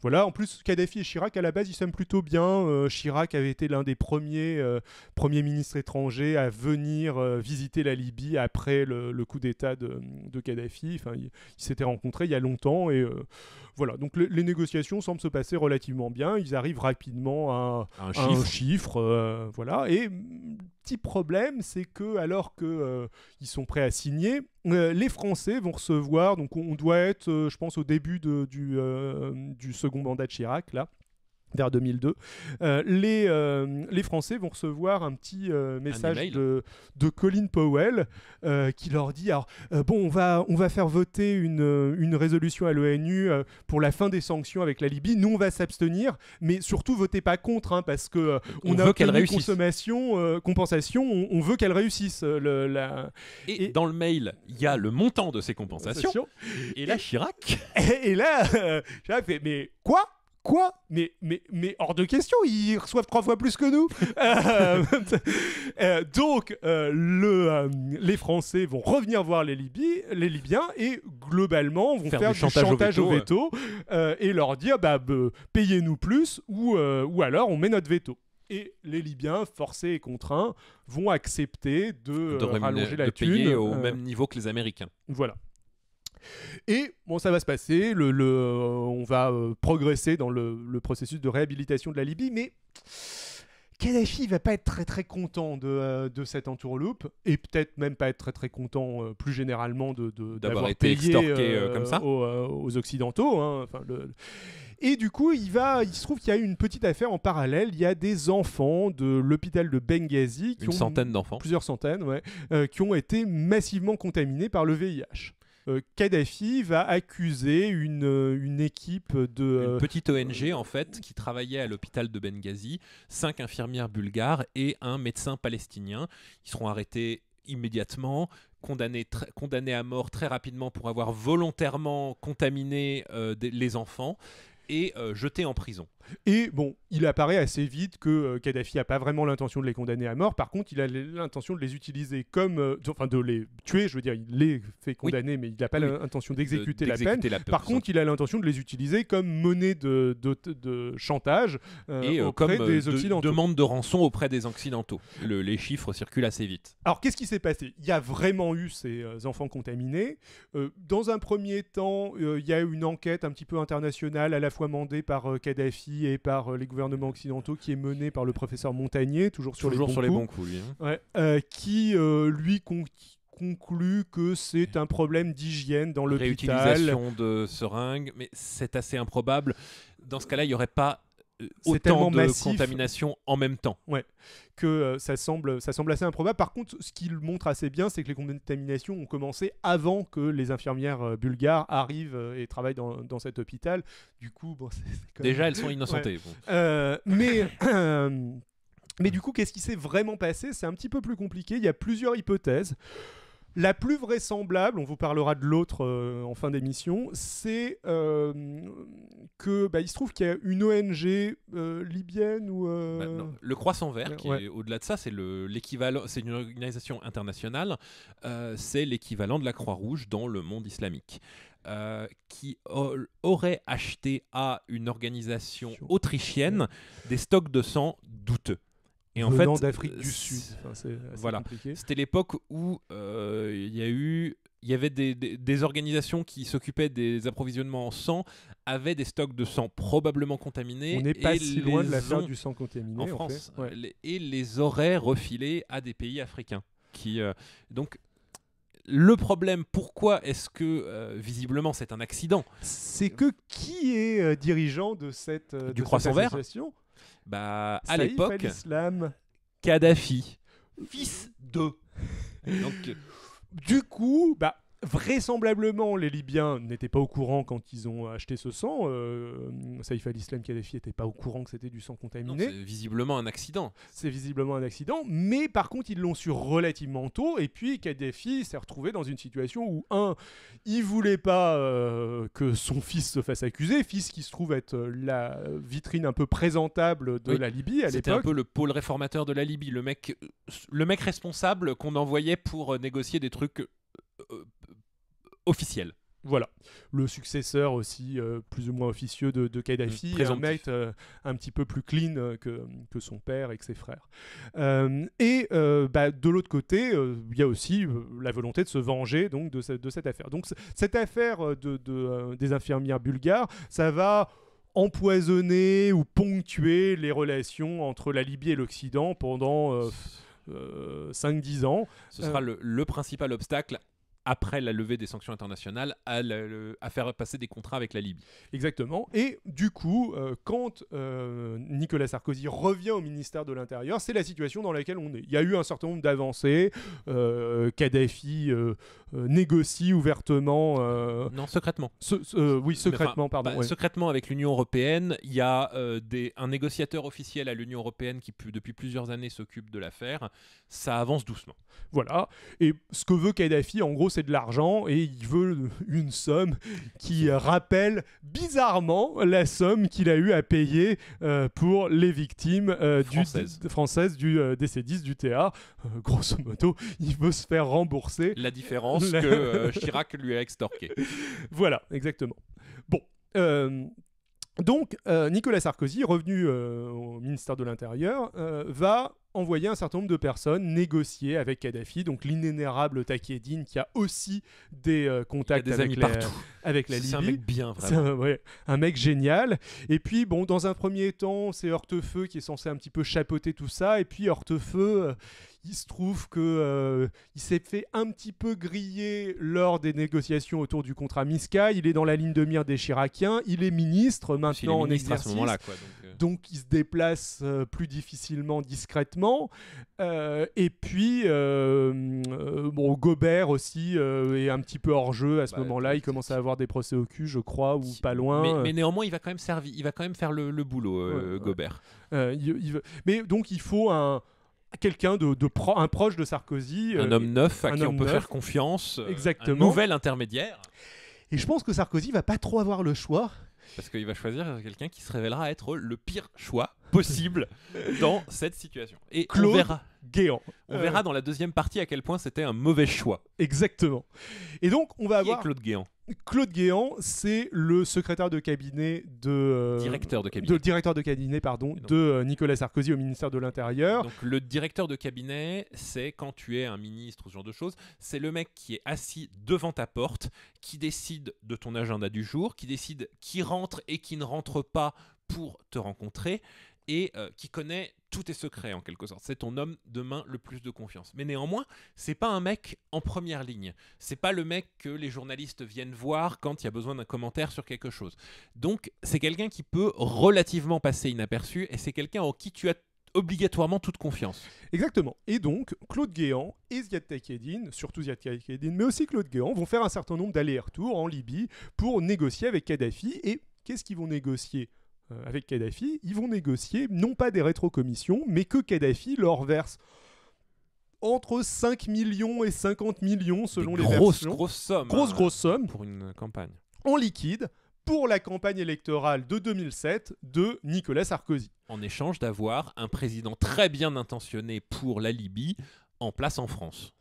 Voilà, en plus Kadhafi et Chirac, à la base, ils s'aiment plutôt bien. Chirac avait été l'un des premiers premiers ministres étrangers à venir visiter la Libye après le, coup d'État de, Kadhafi. Enfin, ils s'étaient rencontrés il y a longtemps. Et euh, voilà, donc les négociations semblent se passer relativement bien. Ils arrivent rapidement à, un chiffre. Euh, voilà. Et mm, petit problème, c'est que alors que euh, ils sont prêts à signer, les Français vont recevoir, donc on doit être, je pense, au début du, du, second mandat de Chirac, là vers 2002, euh, les, euh, les Français vont recevoir un petit euh, message de, de Colin Powell qui leur dit alors, bon, on va, on va faire voter une, résolution à l'ONU pour la fin des sanctions avec la Libye. Nous, on va s'abstenir, mais surtout, votez pas contre, hein, parce que on, a veut qu'elle réussisse. Consommation, compensation, on, veut qu'elle réussisse. Le, et, dans le mail, il y a le montant de ces compensations. Et là, Chirac. Et, et là, Chirac fait mais quoi Quoi mais, mais, mais hors de question, ils reçoivent trois fois plus que nous. Euh, euh, donc, euh, les Français vont revenir voir les, les Libyens et globalement vont faire, du, chantage au veto, et leur dire bah, payez-nous plus ou, alors on met notre veto et les Libyens, forcés et contraints, vont accepter de, rallonger la de au même niveau que les Américains. Voilà. Et bon, ça va se passer, euh, on va euh, progresser dans le, processus de réhabilitation de la Libye, mais Kadhafi va pas être très très content de, euh, cette entourloupe, et peut-être même pas être très très content plus généralement d'avoir de, été payé extorqué aux, Occidentaux. Hein. et du coup, il, va, il se trouve qu'il y a eu une petite affaire en parallèle. Il y a des enfants de l'hôpital de Benghazi, qui ont, plusieurs centaines, qui ont été massivement contaminés par le VIH. Euh, Kadhafi va accuser une, euh, équipe de... une euh, petite ONG, en fait, qui travaillait à l'hôpital de Benghazi, cinq infirmières bulgares et un médecin palestinien. qui seront arrêtés immédiatement, condamnés à mort très rapidement pour avoir volontairement contaminé les enfants et jetés en prison. Et bon, il apparaît assez vite que euh, Kadhafi n'a pas vraiment l'intention de les condamner à mort. Par contre, il a l'intention de les utiliser comme. Euh, enfin, de les tuer, je veux dire, il les fait condamner, mais il n'a pas l'intention d'exécuter la, peine. Par contre, il a l'intention de les utiliser comme monnaie de, chantage euh, et auprès comme des Occidentaux. demande de rançon auprès des Occidentaux. les chiffres circulent assez vite. Alors, qu'est-ce qui s'est passé Il y a vraiment eu ces enfants contaminés. dans un premier temps, il y a eu une enquête un petit peu internationale, à la fois mandée par Kadhafi et par euh, les gouvernements occidentaux, qui est mené par le professeur Montagnier, toujours sur, les, bons sur coups, hein. euh, qui, euh, lui, conclut que c'est un problème d'hygiène dans l'hôpital. Réutilisation de seringues, mais c'est assez improbable. Dans ce cas-là, il n'y aurait pas euh, autant de contamination en même temps. Ouais, que euh, ça, semble, ça semble assez improbable. Par contre, ce qu'il montre assez bien, c'est que les contaminations ont commencé avant que les infirmières euh, bulgares arrivent et travaillent dans, dans, cet hôpital. Du coup, déjà elles sont innocentées. mais Mais du coup, qu'est-ce qui s'est vraiment passé C'est un petit peu plus compliqué. Il y a plusieurs hypothèses. La plus vraisemblable, on vous parlera de l'autre euh, en fin d'émission, c'est euh, que bah, il se trouve qu'il y a une ONG euh, libyenne ou bah, le Croissant Vert, qui est au-delà de ça, c'est l'équivalent, c'est une organisation internationale, c'est l'équivalent de la Croix Rouge dans le monde islamique. qui aurait acheté à une organisation autrichienne des stocks de sang douteux. Et en fait, d'Afrique du euh, Sud. voilà. C'était l'époque où euh, il y a eu il y avait des, organisations qui s'occupaient des approvisionnements en sang, avaient des stocks de sang probablement contaminés. On n'est pas si loin de fin du sang contaminé en France. et les auraient refilés à des pays africains. Qui, euh, donc, le problème, pourquoi est-ce que visiblement c'est un accident C'est que qui est dirigeant de cette, du cette association bah, à l'époque, Kadhafi, fils de. Donc, du coup, bah, Vraisemblablement, les Libyens n'étaient pas au courant quand ils ont acheté ce sang. Saïf euh, Saif al-Islam Kadhafi n'était pas au courant que c'était du sang contaminé. C'est visiblement un accident. C'est visiblement un accident, mais par contre, ils l'ont su relativement tôt. Et puis, Kadhafi s'est retrouvé dans une situation où, un, il voulait pas euh, que son fils se fasse accuser, fils qui se trouve être euh, la vitrine un peu présentable de la Libye à l'époque. C'était un peu le pôle réformateur de la Libye, le mec, le mec responsable qu'on envoyait pour négocier des trucs euh, officiel. Voilà, le successeur aussi euh, plus ou moins officieux de, Kadhafi, mmh, euh, un petit peu plus clean que, son père et que ses frères. et bah, de l'autre côté, il y a aussi la volonté de se venger donc de, cette affaire. Donc cette affaire de, des infirmières bulgares, ça va empoisonner ou ponctuer les relations entre la Libye et l'Occident pendant... 5-10 ans. Ce sera le principal obstacle après la levée des sanctions internationales, à, faire passer des contrats avec la Libye. Exactement. Et du coup, euh, quand euh, Nicolas Sarkozy revient au ministère de l'Intérieur, c'est la situation dans laquelle on est. Il y a eu un certain nombre d'avancées. Euh, Kadhafi négocie ouvertement. non, secrètement. oui, secrètement, pardon. Bah, secrètement avec l'Union européenne. Il y a des, un négociateur officiel à l'Union européenne qui, depuis plusieurs années, s'occupe de l'affaire. Ça avance doucement. Voilà. Et ce que veut Kadhafi, en gros, c'est de l'argent et il veut une somme qui rappelle bizarrement la somme qu'il a eu à payer euh, pour les victimes euh, françaises du, française euh, du 10 du TA. grosso modo, il veut se faire rembourser. La différence que Chirac lui a extorqué. voilà, exactement. Bon. Donc, euh, Nicolas Sarkozy, revenu euh, au ministère de l'Intérieur, euh, va envoyer un certain nombre de personnes négocier avec Kadhafi, donc l'inénérable Takedine qui a aussi des contacts des avec, la, avec, la, Libye. C'est un mec bien, vraiment. Un, mec génial. Et puis, bon, dans un premier temps, c'est Hortefeux qui est censé un petit peu chapeauter tout ça. Et puis, Hortefeux, il se trouve que euh, il s'est fait un petit peu griller lors des négociations autour du contrat Misca. Il est dans la ligne de mire des Chirakiens. Il est ministre maintenant en exercice. Euh. donc, il se déplace euh, plus difficilement, discrètement. et puis bon, Gobert aussi est un petit peu hors jeu à ce bah, moment-là. Il commence à avoir des procès au cul, je crois, ou pas loin. Mais, néanmoins, il va quand même servir. Il va quand même faire le, boulot, Gobert. Il, Mais donc il faut un quelqu'un de, pro, un proche de Sarkozy. Euh, un homme neuf à qui on peut faire confiance. Euh, Exactement. Un nouvel intermédiaire. Et je pense que Sarkozy va pas trop avoir le choix. Parce qu'il va choisir quelqu'un qui se révélera être le pire choix possible dans cette situation. Et Claude on verra. Guéant. On verra euh. dans la deuxième partie à quel point c'était un mauvais choix. Exactement. Et donc, on va avoir. Claude Guéant Claude Guéant, c'est le secrétaire de cabinet de euh, directeur de cabinet, directeur de cabinet pardon, de euh, Nicolas Sarkozy au ministère de l'Intérieur. Donc le directeur de cabinet, c'est quand tu es un ministre ou ce genre de choses, c'est le mec qui est assis devant ta porte, qui décide de ton agenda du jour, qui décide qui rentre et qui ne rentre pas pour te rencontrer, et euh, qui connaît tous tes secrets en quelque sorte. C'est ton homme de main le plus de confiance. Mais néanmoins, c'est pas un mec en première ligne. C'est pas le mec que les journalistes viennent voir quand il y a besoin d'un commentaire sur quelque chose. Donc, c'est quelqu'un qui peut relativement passer inaperçu et c'est quelqu'un en qui tu as obligatoirement toute confiance. Exactement. Et donc, Claude Guéant et Ziad Takedine, surtout Ziad Takedine, mais aussi Claude Guéant, vont faire un certain nombre d'allers-retours en Libye pour négocier avec Kadhafi. Et qu'est-ce qu'ils vont négocier euh, avec Kadhafi, ils vont négocier non pas des rétrocommissions, mais que Kadhafi leur verse entre 5 millions et 50 millions selon les grosses, versions. Grosse Grosse, hein, grosse somme. Pour une campagne. En liquide pour la campagne électorale de 2007 de Nicolas Sarkozy. En échange d'avoir un président très bien intentionné pour la Libye en place en France.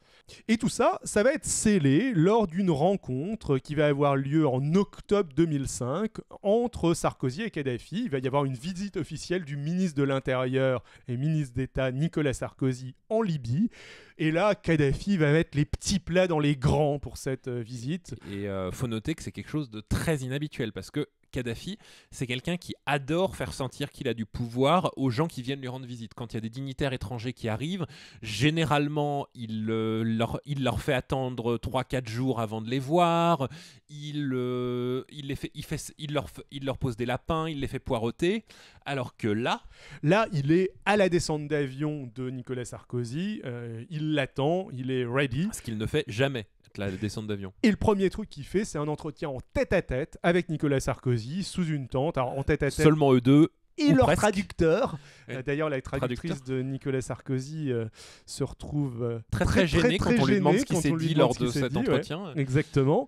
Et tout ça, ça va être scellé lors d'une rencontre qui va avoir lieu en octobre 2005 entre Sarkozy et Kadhafi. Il va y avoir une visite officielle du ministre de l'Intérieur et ministre d'État Nicolas Sarkozy en Libye. Et là, Kadhafi va mettre les petits plats dans les grands pour cette euh, visite. Et euh, faut noter que c'est quelque chose de très inhabituel parce que Kadhafi, c'est quelqu'un qui adore faire sentir qu'il a du pouvoir aux gens qui viennent lui rendre visite. Quand il y a des dignitaires étrangers qui arrivent, généralement, il, euh, leur, il leur fait attendre 3-4 jours avant de les voir, il, euh, il, les fait, il, fait, il, leur, il leur pose des lapins, il les fait poireauter, alors que là... Là, il est à la descente d'avion de Nicolas Sarkozy, euh, il l'attend, il est ready. Ce qu'il ne fait jamais la descente d'avion. Et le premier truc qu'il fait, c'est un entretien en tête-à-tête avec Nicolas Sarkozy sous une tente. Alors, en tête-à-tête. Seulement eux deux. Et leur traducteur. Euh, d'ailleurs, la traductrice de Nicolas Sarkozy euh, se retrouve euh, très, très, gênée quand on lui demande ce qui s'est dit lors de cet entretien. Exactement.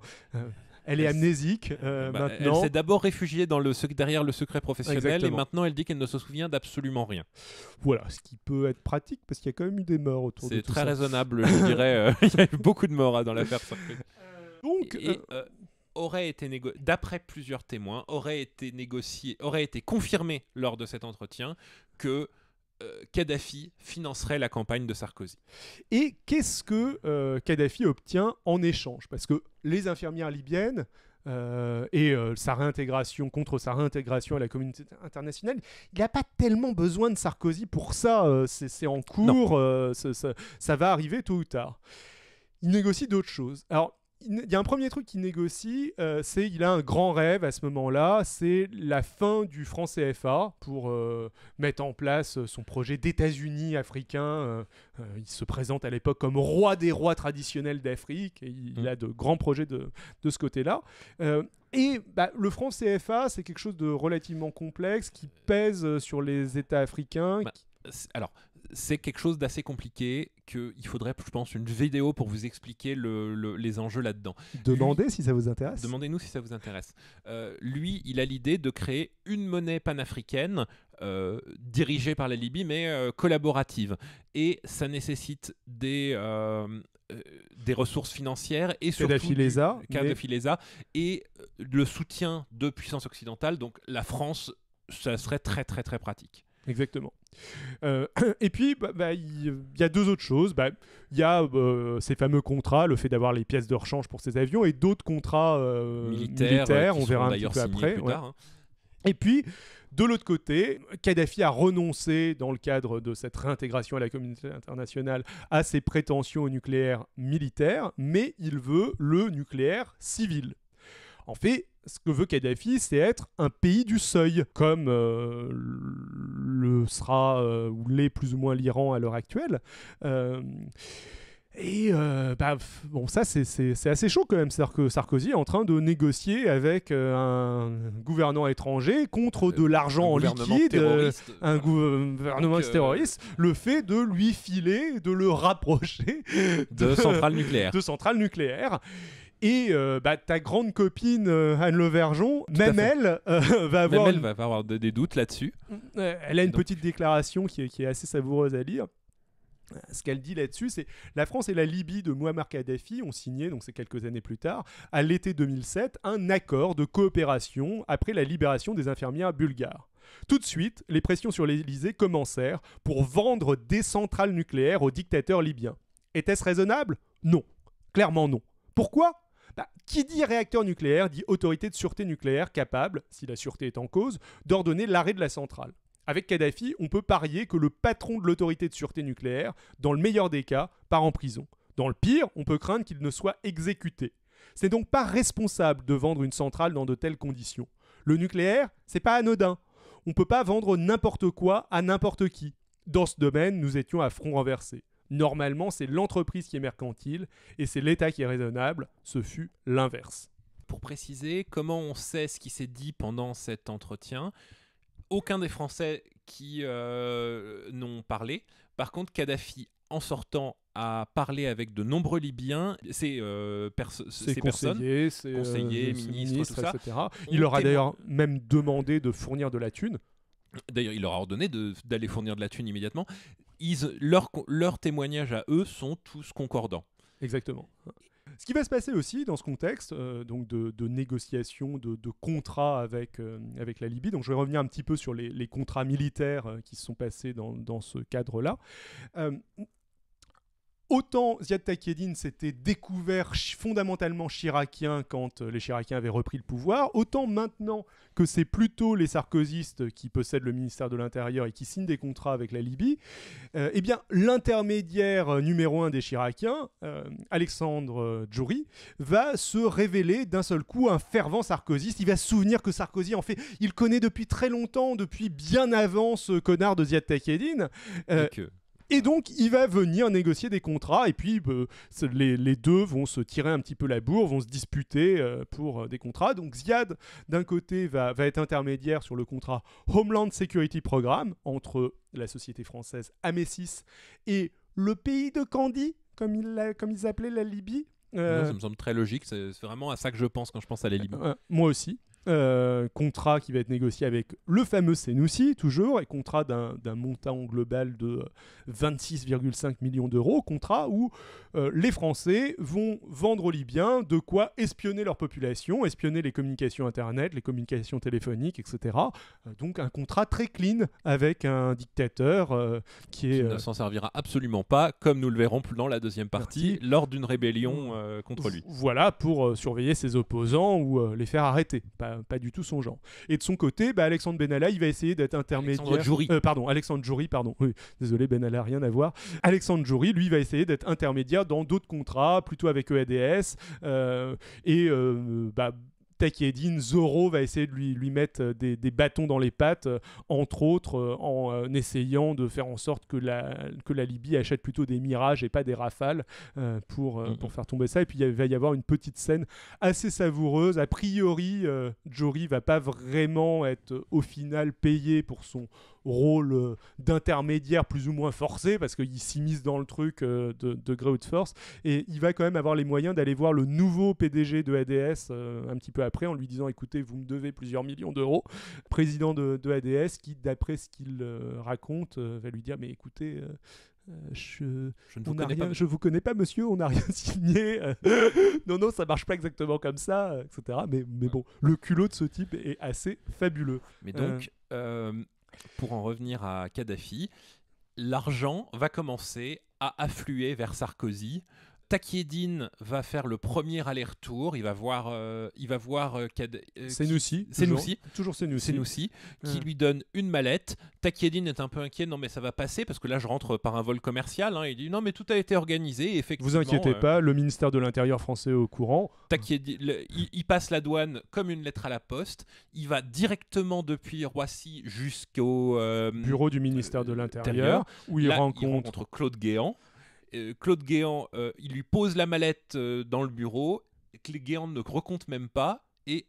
Elle, est amnésique euh, bah, maintenant. Elle s'est d'abord réfugiée dans le derrière le secret professionnel et maintenant elle dit qu'elle ne se souvient d'absolument rien. Voilà, ce qui peut être pratique parce qu'il y a quand même eu des morts autour de tout C'est très raisonnable, je dirais. Euh, il y a eu beaucoup de morts hein, dans l'affaire. Euh, Donc. aurait été d'après plusieurs témoins, aurait été négocié, aurait été confirmé lors de cet entretien que euh, Kadhafi financerait la campagne de Sarkozy. Et qu'est-ce que euh, Kadhafi obtient en échange Parce que les infirmières libyennes euh, et sa réintégration contre sa réintégration à la communauté internationale, il n'a pas tellement besoin de Sarkozy pour ça. c'est en cours, ça, va arriver tôt ou tard. Il négocie d'autres choses. Alors, il y a un premier truc qu'il négocie, euh, c'est il a un grand rêve à ce moment-là, c'est la fin du franc CFA pour euh, mettre en place euh, son projet d'États-Unis africains. il se présente à l'époque comme roi des rois traditionnels d'Afrique et il, mm. a de grands projets de, ce côté-là. et bah, le franc CFA, c'est quelque chose de relativement complexe qui pèse sur les États africains. Bah, alors, c'est quelque chose d'assez compliqué qu'il faudrait, je pense, une vidéo pour vous expliquer les enjeux là-dedans. Demandez si ça vous intéresse. Demandez-nous si ça vous intéresse. Euh, lui, il a l'idée de créer une monnaie panafricaine euh, dirigée par la Libye, mais euh, collaborative. Et ça nécessite des, ressources financières et surtout cas lesa mais... et le soutien de puissances occidentales. Donc la France, ça serait très très très pratique. Exactement. Euh, et puis, bah, bah, il y, a deux autres choses. Bah, il y a euh, ces fameux contrats, le fait d'avoir les pièces de rechange pour ces avions, et d'autres contrats euh, militaires, on verra un peu après. Hein. Et puis, de l'autre côté, Kadhafi a renoncé, dans le cadre de cette réintégration à la communauté internationale, à ses prétentions au nucléaire militaire, mais il veut le nucléaire civil. En fait, ce que veut Kadhafi, c'est être un pays du seuil, comme euh, le sera euh, ou l'est plus ou moins l'Iran à l'heure actuelle. Euh, et bah, bon, ça c'est assez chaud quand même, cest que Sarkozy est en train de négocier avec un gouvernant étranger contre de l'argent en liquide, un gouvernement terroriste, le fait de lui filer, de le rapprocher centrales De centrales nucléaires. Et euh, bah, ta grande copine euh, Anne Levergeon, même elle, euh, va avoir même elle, va avoir des, doutes là-dessus. Mm, elle a une petite déclaration qui est, assez savoureuse à lire. Ce qu'elle dit là-dessus, c'est la France et la Libye de Muammar Kadhafi ont signé, donc c'est quelques années plus tard, à l'été 2007, un accord de coopération après la libération des infirmières bulgares. Tout de suite, les pressions sur l'Elysée commencèrent pour vendre des centrales nucléaires aux dictateurs libyens. Était-ce raisonnable Non. Clairement non. Pourquoi bah, qui dit réacteur nucléaire dit autorité de sûreté nucléaire capable, si la sûreté est en cause, d'ordonner l'arrêt de la centrale. Avec Kadhafi, on peut parier que le patron de l'autorité de sûreté nucléaire, dans le meilleur des cas, part en prison. Dans le pire, on peut craindre qu'il ne soit exécuté. C'est donc pas responsable de vendre une centrale dans de telles conditions. Le nucléaire, c'est pas anodin. On peut pas vendre n'importe quoi à n'importe qui. Dans ce domaine, nous étions à front renversé. Normalement, c'est l'entreprise qui est mercantile et c'est l'État qui est raisonnable. Ce fut l'inverse. Pour préciser, comment on sait ce qui s'est dit pendant cet entretien Aucun des Français qui euh, n'ont parlé. Par contre, Kadhafi, en sortant, à parler avec de nombreux Libyens, ses conseillers, ministres, etc. Il leur a d'ailleurs même demandé de fournir de la thune. D'ailleurs, il leur a ordonné d'aller fournir de la thune immédiatement leurs témoignages à eux sont tous concordants. Exactement. Ce qui va se passer aussi dans ce contexte euh, donc de, de négociation, de, contrats avec, euh, avec la Libye, donc je vais revenir un petit peu sur les, contrats militaires euh, qui se sont passés dans, dans ce cadre-là. Autant Ziad Takieddine s'était découvert fondamentalement chiracien quand euh, les chiraciens avaient repris le pouvoir, autant maintenant que c'est plutôt les sarkozystes qui possèdent le ministère de l'Intérieur et qui signent des contrats avec la Libye, euh, eh bien l'intermédiaire euh, numéro un des chiraciens, Alexandre Djouri, va se révéler d'un seul coup un fervent sarkozyste. Il va se souvenir que Sarkozy, en fait, il connaît depuis très longtemps, depuis bien avant ce connard de Ziad Takieddine. Et donc, il va venir négocier des contrats, et puis euh, les, deux vont se tirer un petit peu la bourre, vont se disputer euh, pour euh, des contrats. Donc, Ziad, d'un côté, va, être intermédiaire sur le contrat Homeland Security Programme entre la société française Amesis et le pays de Candy, comme, ils appelaient la Libye. ça me semble très logique, c'est vraiment à ça que je pense quand je pense à la Libye. moi aussi. Euh, contrat qui va être négocié avec le fameux Sénoussi, toujours, et contrat d'un montant global de 26,5 euh, millions d'euros, contrat où euh, les Français vont vendre aux Libyens de quoi espionner leur population, espionner les communications Internet, les communications téléphoniques, etc. donc un contrat très clean avec un dictateur qui est... ne s'en servira absolument pas, comme nous le verrons dans la deuxième partie, lors d'une rébellion contre lui. Voilà, pour surveiller ses opposants ou les faire arrêter pas, du tout son genre. Et de son côté, bah, Alexandre Benalla, il va essayer d'être intermédiaire. Alexandre euh, pardon, Alexandre Jury, pardon. Oui, désolé, Benalla, rien à voir. Alexandre Jury, lui, va essayer d'être intermédiaire dans d'autres contrats, plutôt avec EADS. Euh, et euh, bah, Takedin, Zoro va essayer de lui, mettre euh, des, bâtons dans les pattes, euh, entre autres euh, en essayant de faire en sorte que la, Libye achète plutôt des mirages et pas des rafales pour, faire tomber ça. Et puis il va y avoir une petite scène assez savoureuse. A priori, Jory va pas vraiment être au final payé pour son rôle euh, d'intermédiaire plus ou moins forcé parce qu'il s'immisce dans le truc euh, de, de force et il va quand même avoir les moyens d'aller voir le nouveau PDG de ADS euh, un petit peu après en lui disant écoutez vous me devez plusieurs millions d'euros président de, ADS qui d'après ce qu'il raconte va lui dire mais écoutez je, ne vous connais pas. je vous connais pas, monsieur, on n'a rien signé. non, non, ça marche pas exactement comme ça, etc. Mais, mais bon, le culot de ce type est assez fabuleux. Mais donc, pour en revenir à Kadhafi, l'argent va commencer à affluer vers Sarkozy Takiedine va faire le premier aller-retour. Il va voir, euh, il va voir C'est nous euh, euh toujours, nous-ci, qui lui donne une mallette. Takiedine est un peu inquiet. Non, mais ça va passer parce que là, je rentre par un vol commercial. Hein. Il dit non, mais tout a été organisé. effectivement, vous inquiétez euh. pas, le ministère de l'Intérieur français est au courant. Takiedine, il, passe la douane comme une lettre à la poste. Il va directement depuis Roissy jusqu'au bureau du ministère de l'Intérieur où il, rencontre... il rencontre Claude Guéant. Euh, Claude Guéant, euh, il lui pose la mallette euh, dans le bureau, Guéant ne recompte même pas, et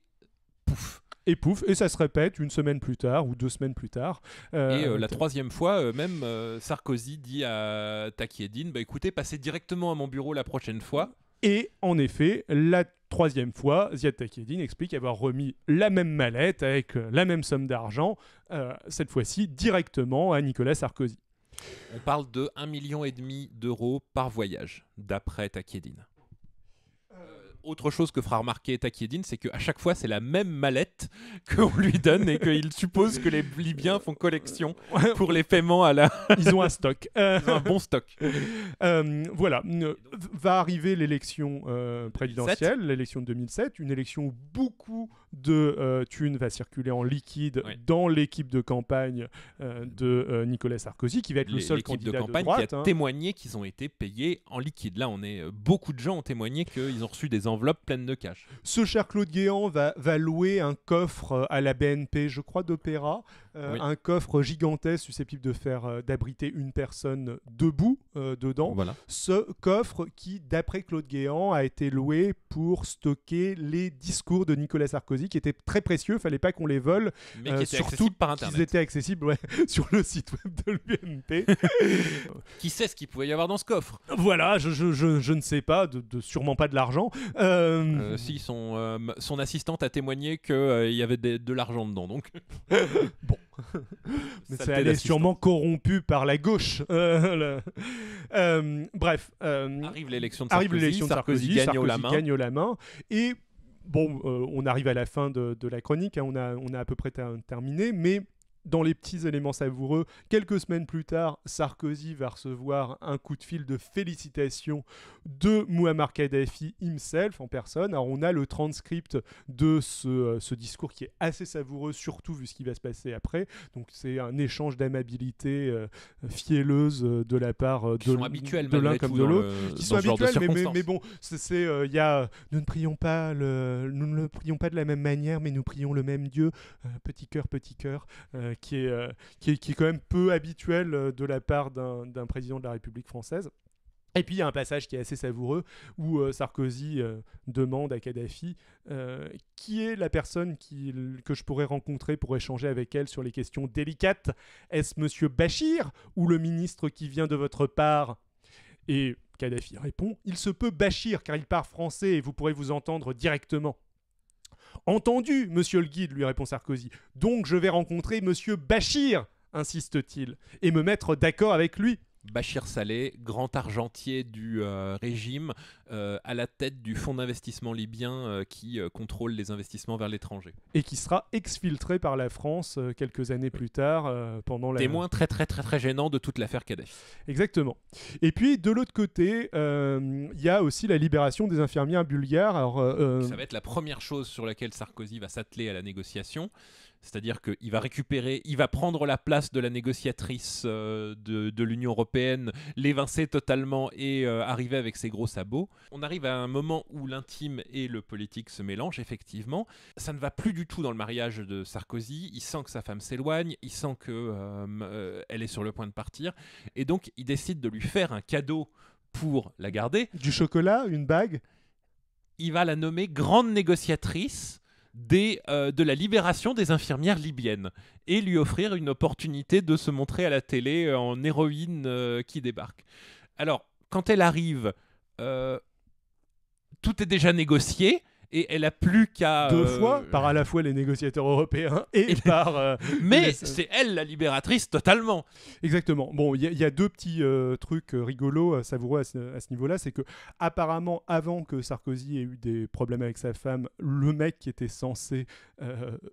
pouf et pouf, et ça se répète une semaine plus tard ou deux semaines plus tard. et la troisième fois, même Sarkozy dit à Takiedine, bah écoutez, passez directement à mon bureau la prochaine fois. Et en effet, la troisième fois, Ziad Takiedine explique avoir remis la même mallette avec la même somme d'argent, cette fois-ci directement à Nicolas Sarkozy. On parle de 1,5 million d'euros par voyage, d'après Takedin autre chose que fera remarquer Takiedine, c'est qu'à chaque fois, c'est la même mallette qu'on lui donne et qu'il suppose que les Libyens font collection pour les paiements à la. Ils ont un stock. un bon stock. Euh, voilà. Va arriver l'élection euh, présidentielle, l'élection de 2007, une élection où beaucoup de euh, thunes va circuler en liquide dans l'équipe de campagne de Nicolas Sarkozy, qui va être le seul candidat de droite, qui a hein. témoigné qu'ils ont été payés en liquide. Là, on est beaucoup de gens ont témoigné qu'ils ont reçu des enveloppe pleine de cash. Ce cher Claude Guéant va louer un coffre euh, à la BNP, je crois, d'opéra, euh, un coffre gigantesque susceptible de faire euh, d'abriter une personne debout euh, dedans. Voilà. Ce coffre qui, d'après Claude Guéant, a été loué pour stocker les discours de Nicolas Sarkozy, qui étaient très précieux, fallait pas qu'on les vole, mais qui surtout par internet. Ils étaient accessibles sur le site web de l'UMP. qui sait ce qu'il pouvait y avoir dans ce coffre Voilà, je, ne sais pas, de, sûrement pas de l'argent. si son son assistante a témoigné qu'il y avait de l'argent dedans. Donc, bon, mais ça allait sûrement corrompu par la gauche. Euh, euh, bref. Euh, arrive l'élection de Sarkozy. Sarkozy, gagne, la main. Et bon, on arrive à la fin de, la chronique. Hein. on, a, on a à peu près terminé. Mais dans les petits éléments savoureux, quelques semaines plus tard, Sarkozy va recevoir un coup de fil de félicitations de Muammar Kadhafi himself en personne. Alors on a le transcript de euh, ce, discours qui est assez savoureux, surtout vu ce qui va se passer après. Donc c'est un échange d'amabilité euh, fielleuse euh, de la part de l'un comme de l'autre, qui sont habituels, mais, bon, c'est il y a nous ne prions pas nous ne prions pas de la même manière, mais nous prions le même Dieu. petit cœur, petit cœur. Euh, euh, qui, est, qui, quand même peu habituel euh, de la part d'un président de la République française. Et puis il y a un passage qui est assez savoureux où Sarkozy demande à Kadhafi qui est la personne que je pourrais rencontrer pour échanger avec elle sur les questions délicates. Est-ce monsieur Bachir ou le ministre qui vient de votre part Et Kadhafi répond Il se peut Bachir car il parle français et vous pourrez vous entendre directement. Entendu, monsieur le guide, lui répond Sarkozy. Donc je vais rencontrer monsieur Bachir, insiste-t-il, et me mettre d'accord avec lui. Bachir Saleh, grand argentier du euh, régime, euh, à la tête du fonds d'investissement libyen euh, qui contrôle les investissements vers l'étranger. Et qui sera exfiltré par la France quelques années plus tard pendant la... Témoin très très très très gênant de toute l'affaire Kadhafi. Exactement. Et puis de l'autre côté, il y a aussi la libération des infirmières bulgares. Alors, Ça va être la première chose sur laquelle Sarkozy va s'atteler à la négociation. C'est-à-dire qu'il va récupérer, il va prendre la place de la négociatrice euh, de, l'Union européenne, l'évincer totalement et euh, arriver avec ses gros sabots. On arrive à un moment où l'intime et le politique se mélangent, effectivement. Ça ne va plus du tout dans le mariage de Sarkozy. Il sent que sa femme s'éloigne, il sent qu'elle euh, est sur le point de partir. Et donc, il décide de lui faire un cadeau pour la garder. Du chocolat, une bague il va la nommer grande négociatrice euh, de la libération des infirmières libyennes et lui offrir une opportunité de se montrer à la télé euh, en héroïne euh, qui débarque. Alors, quand elle arrive, tout est déjà négocié et elle a plus qu'à deux euh, fois par à la fois les négociateurs européens et, par euh, mais c'est elle la libératrice totalement exactement bon il y, a deux petits euh, trucs rigolos savoureux à ce, à ce niveau-là c'est que apparemment avant que Sarkozy ait eu des problèmes avec sa femme le mec qui était censé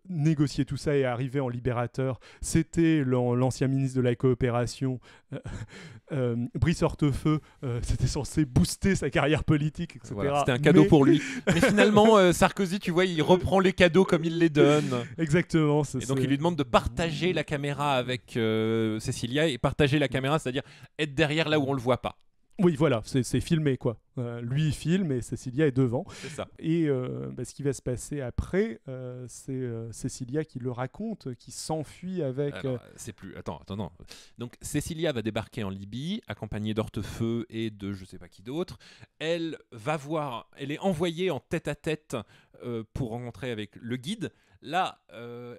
négocier tout ça et arriver en libérateur c'était l'ancien ministre de la coopération Brice Hortefeux c'était censé booster sa carrière politique etc c'était un cadeau pour lui mais finalement euh, Sarkozy, tu vois, il reprend les cadeaux comme il les donne. Exactement. Et donc, il lui demande de partager la caméra avec Cécilia euh, Cecilia. Et partager la caméra, c'est-à-dire être derrière là où on le voit pas. Oui, voilà, c'est filmé quoi. Euh, lui il filme et Cécilia est devant. C'est ça. Et euh, bah, ce qui va se passer après, euh, c'est Cecilia qui le raconte, qui s'enfuit avec. C'est plus. Attends, attends, non. Donc Cecilia va débarquer en Libye, accompagnée d'Hortefeux et de je sais pas qui d'autre. Elle va voir. Elle est envoyée en tête à tête pour rencontrer avec le guide Là, euh,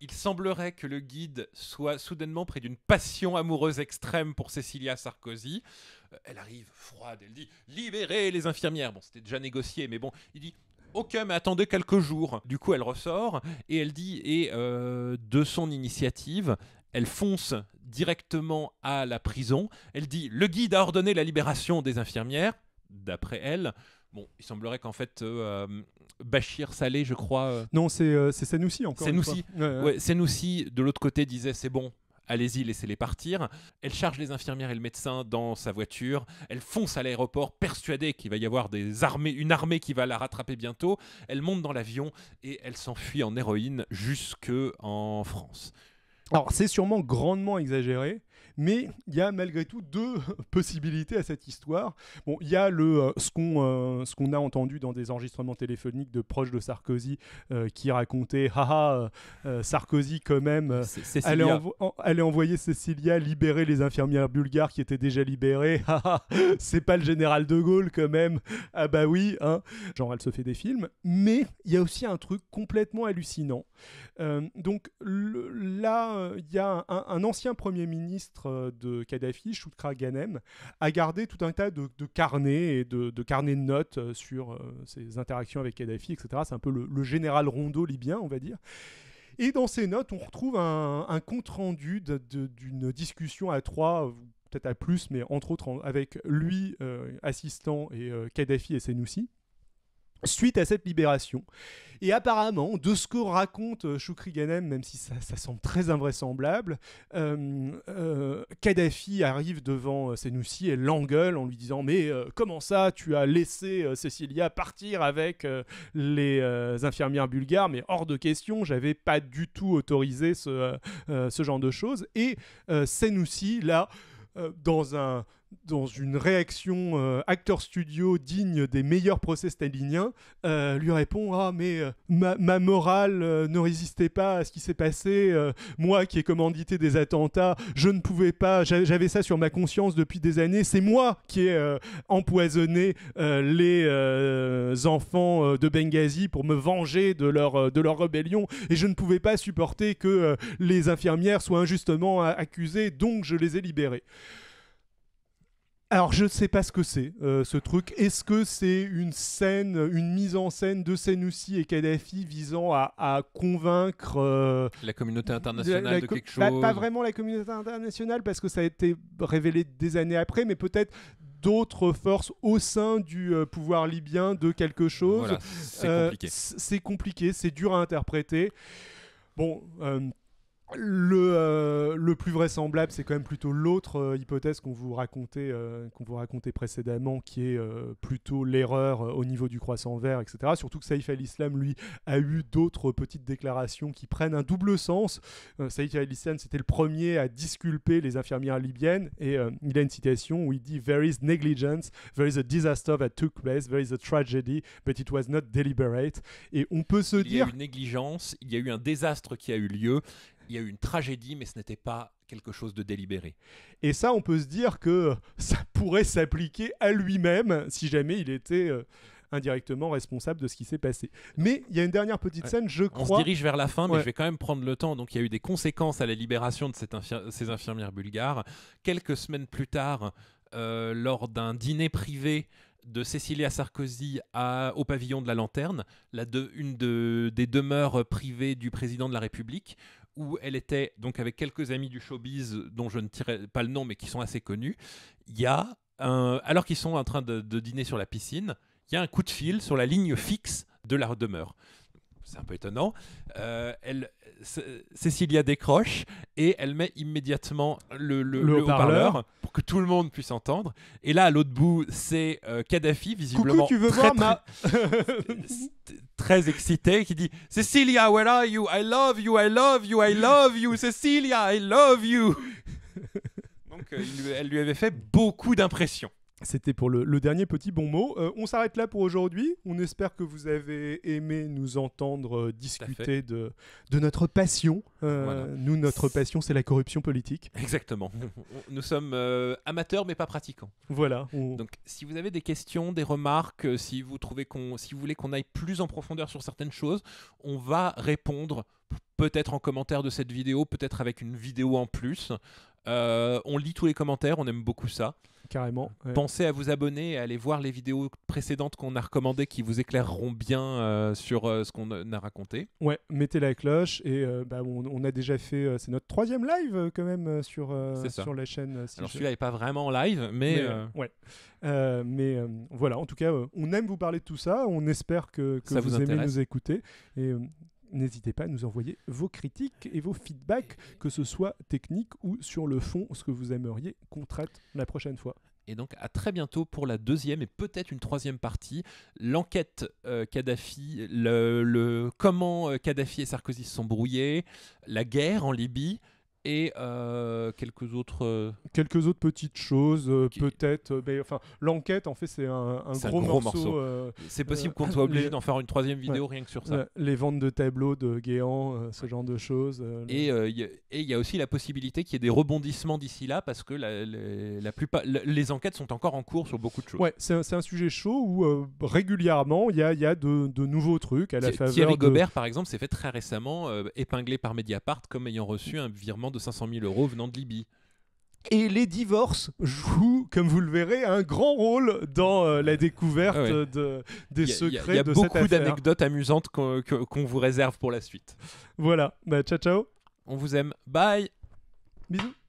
il semblerait que le guide soit soudainement près d'une passion amoureuse extrême pour Cécilia Sarkozy. Euh, elle arrive froide, elle dit Libérez les infirmières. Bon, c'était déjà négocié, mais bon, il dit Ok, mais attendez quelques jours. Du coup, elle ressort et elle dit Et euh, de son initiative, elle fonce directement à la prison. Elle dit Le guide a ordonné la libération des infirmières, d'après elle. Bon, il semblerait qu'en fait, Bachir Salé, je crois. Euh. Non, c'est euh, c'est Senoussi encore. Sanoussi. Ouais, de l'autre côté, disait c'est bon, allez-y, laissez-les partir. Elle charge les infirmières et le médecin dans sa voiture. Elle fonce à l'aéroport, persuadée qu'il va y avoir des armées, une armée qui va la rattraper bientôt. Elle monte dans l'avion et elle s'enfuit en héroïne jusque en France. Alors c'est sûrement grandement exagéré, mais il y a malgré tout deux possibilités à cette histoire. Bon, il y a le, euh, euh, ce qu'on a entendu dans des enregistrements téléphoniques de proches de Sarkozy euh, qui racontaient Haha, Sarkozy, quand même, allait, envoyer Cécilia libérer les infirmières bulgares qui étaient déjà libérées. C'est pas le général de Gaulle, quand même. Ah bah oui, hein. Genre, elle se fait des films. Mais il y a aussi un truc complètement hallucinant. donc là, il y a un, ancien Premier ministre euh, de Kadhafi, Choukra Ghanem, a gardé tout un tas de, carnets et de, carnets de notes euh, sur euh, ses interactions avec Kadhafi, etc. C'est un peu le, général rondo libyen, on va dire. Et dans ces notes, on retrouve un, compte-rendu d'une discussion à trois, peut-être à plus, mais entre autres avec lui, assistant, et Kadhafi et Senoussi suite à cette libération. Et apparemment, de ce que raconte Choukri euh, Ghanem, même si ça, semble très invraisemblable, euh, euh, Kadhafi arrive devant Senoussi et l'engueule en lui disant Mais comment ça, tu as laissé Cecilia partir avec les infirmières bulgares Mais hors de question, j'avais pas du tout autorisé ce, ce genre de choses. Et Senoussi, là, dans un dans une réaction euh, acteur studio digne des meilleurs procès staliniens, euh, lui répond Ah, mais euh, ma, ma, morale ne résistait pas à ce qui s'est passé. moi qui ai commandité des attentats, je ne pouvais pas, j'avais ça sur ma conscience depuis des années. C'est moi qui ai empoisonné les enfants de Benghazi pour me venger de leur, de leur rébellion. Et je ne pouvais pas supporter que les infirmières soient injustement accusées, donc je les ai libérées alors je ne sais pas ce que c'est euh, ce truc. Est-ce que c'est une scène, une mise en scène de Senussi et Kadhafi visant à, convaincre euh, la communauté internationale de quelque chose Pas vraiment la communauté internationale parce que ça a été révélé des années après, mais peut-être d'autres forces au sein du euh, pouvoir libyen de quelque chose. c'est compliqué. C'est compliqué, c'est dur à interpréter. Bon. Le, euh, le, plus vraisemblable, c'est quand même plutôt l'autre euh, hypothèse qu'on vous, racontait, euh, qu'on vous racontait précédemment, qui est plutôt l'erreur au niveau du croissant vert, etc. Surtout que Saïf al-Islam, lui, a eu d'autres petites déclarations qui prennent un double sens. Saïf al-Islam, c'était le premier à disculper les infirmières libyennes, et il a une citation où il dit « There is negligence, there is a disaster that took place, there is a tragedy, but it was not deliberate ». Et on peut se dire... Il y a eu une négligence, il y a eu un désastre qui a eu lieu, il y a eu une tragédie, mais ce n'était pas quelque chose de délibéré. Et ça, on peut se dire que ça pourrait s'appliquer à lui-même si jamais il était euh, indirectement responsable de ce qui s'est passé. Mais il y a une dernière petite scène, je crois. On se dirige vers la fin, mais je vais quand même prendre le temps. Donc il y a eu des conséquences à la libération de ces infirmières bulgares. Quelques semaines plus tard, euh, lors d'un dîner privé de Cécilia Sarkozy à, au pavillon de la Lanterne, la de, une de, des demeures privées du président de la République où elle était donc avec quelques amis du showbiz dont je ne tirais pas le nom mais qui sont assez connus, il y alors qu'ils sont en train de, dîner sur la piscine, il y a un coup de fil sur la ligne fixe de la demeure. C'est un peu étonnant. Euh, elle, Cécilia décroche et elle met immédiatement le, haut-parleur pour que tout le monde puisse entendre. Et là, à l'autre bout, c'est euh, Kadhafi, visiblement très, excité, qui dit « Cécilia, where are you? I love you, I love you, I love you, Cécilia, I love you !» Donc, euh, elle lui avait fait beaucoup d'impressions. C'était pour le, dernier petit bon mot. Euh, on s'arrête là pour aujourd'hui. On espère que vous avez aimé nous entendre euh, discuter de, notre passion. Euh, nous, notre passion, c'est la corruption politique. Exactement. nous sommes amateurs mais pas pratiquants. Voilà. Donc, si vous avez des questions, des remarques, si vous trouvez qu'on, si vous voulez qu'on aille plus en profondeur sur certaines choses, on va répondre peut-être en commentaire de cette vidéo, peut-être avec une vidéo en plus. on lit tous les commentaires, on aime beaucoup ça carrément. Pensez à vous abonner et à aller voir les vidéos précédentes qu'on a recommandées qui vous éclaireront bien euh, sur euh, ce qu'on a raconté. Ouais, mettez la cloche et euh, bah, on, a déjà fait, c'est notre troisième live quand même sur, sur la chaîne. Alors celui-là n'est pas vraiment live, mais. ouais. mais voilà, en tout cas, on aime vous parler de tout ça. On espère que, que vous, vous aimez nous écouter. Et n'hésitez pas à nous envoyer vos critiques et vos feedbacks, que ce soit technique ou sur le fond, ce que vous aimeriez qu'on traite la prochaine fois. Et donc à très bientôt pour la deuxième et peut-être une troisième partie, l'enquête euh, Kadhafi, comment euh, Kadhafi et Sarkozy se sont brouillés, la guerre en Libye et euh, quelques autres. Euh, quelques autres petites choses, euh, peut-être. Enfin, l'enquête, en fait, c'est un, gros morceau. c'est possible qu'on soit obligé d'en faire une troisième vidéo rien que sur ça. les ventes de tableaux de Guéant, ce genre de choses. et il y, a aussi la possibilité qu'il y ait des rebondissements d'ici là parce que la, les enquêtes sont encore en cours sur beaucoup de choses. Ouais, c'est un, un, sujet chaud où régulièrement il y a, y a de, de, nouveaux trucs à la Thierry faveur. Thierry Gobert, par exemple, s'est fait très récemment épinglé par Mediapart comme ayant reçu mm. un virement de de 500 000 euros venant de Libye. Et les divorces jouent, comme vous le verrez, un grand rôle dans euh, la découverte de, des secrets de cette affaire. Il y a beaucoup d'anecdotes amusantes qu'on vous réserve pour la suite. Voilà, bah, ciao ciao. On vous aime, bye Bisous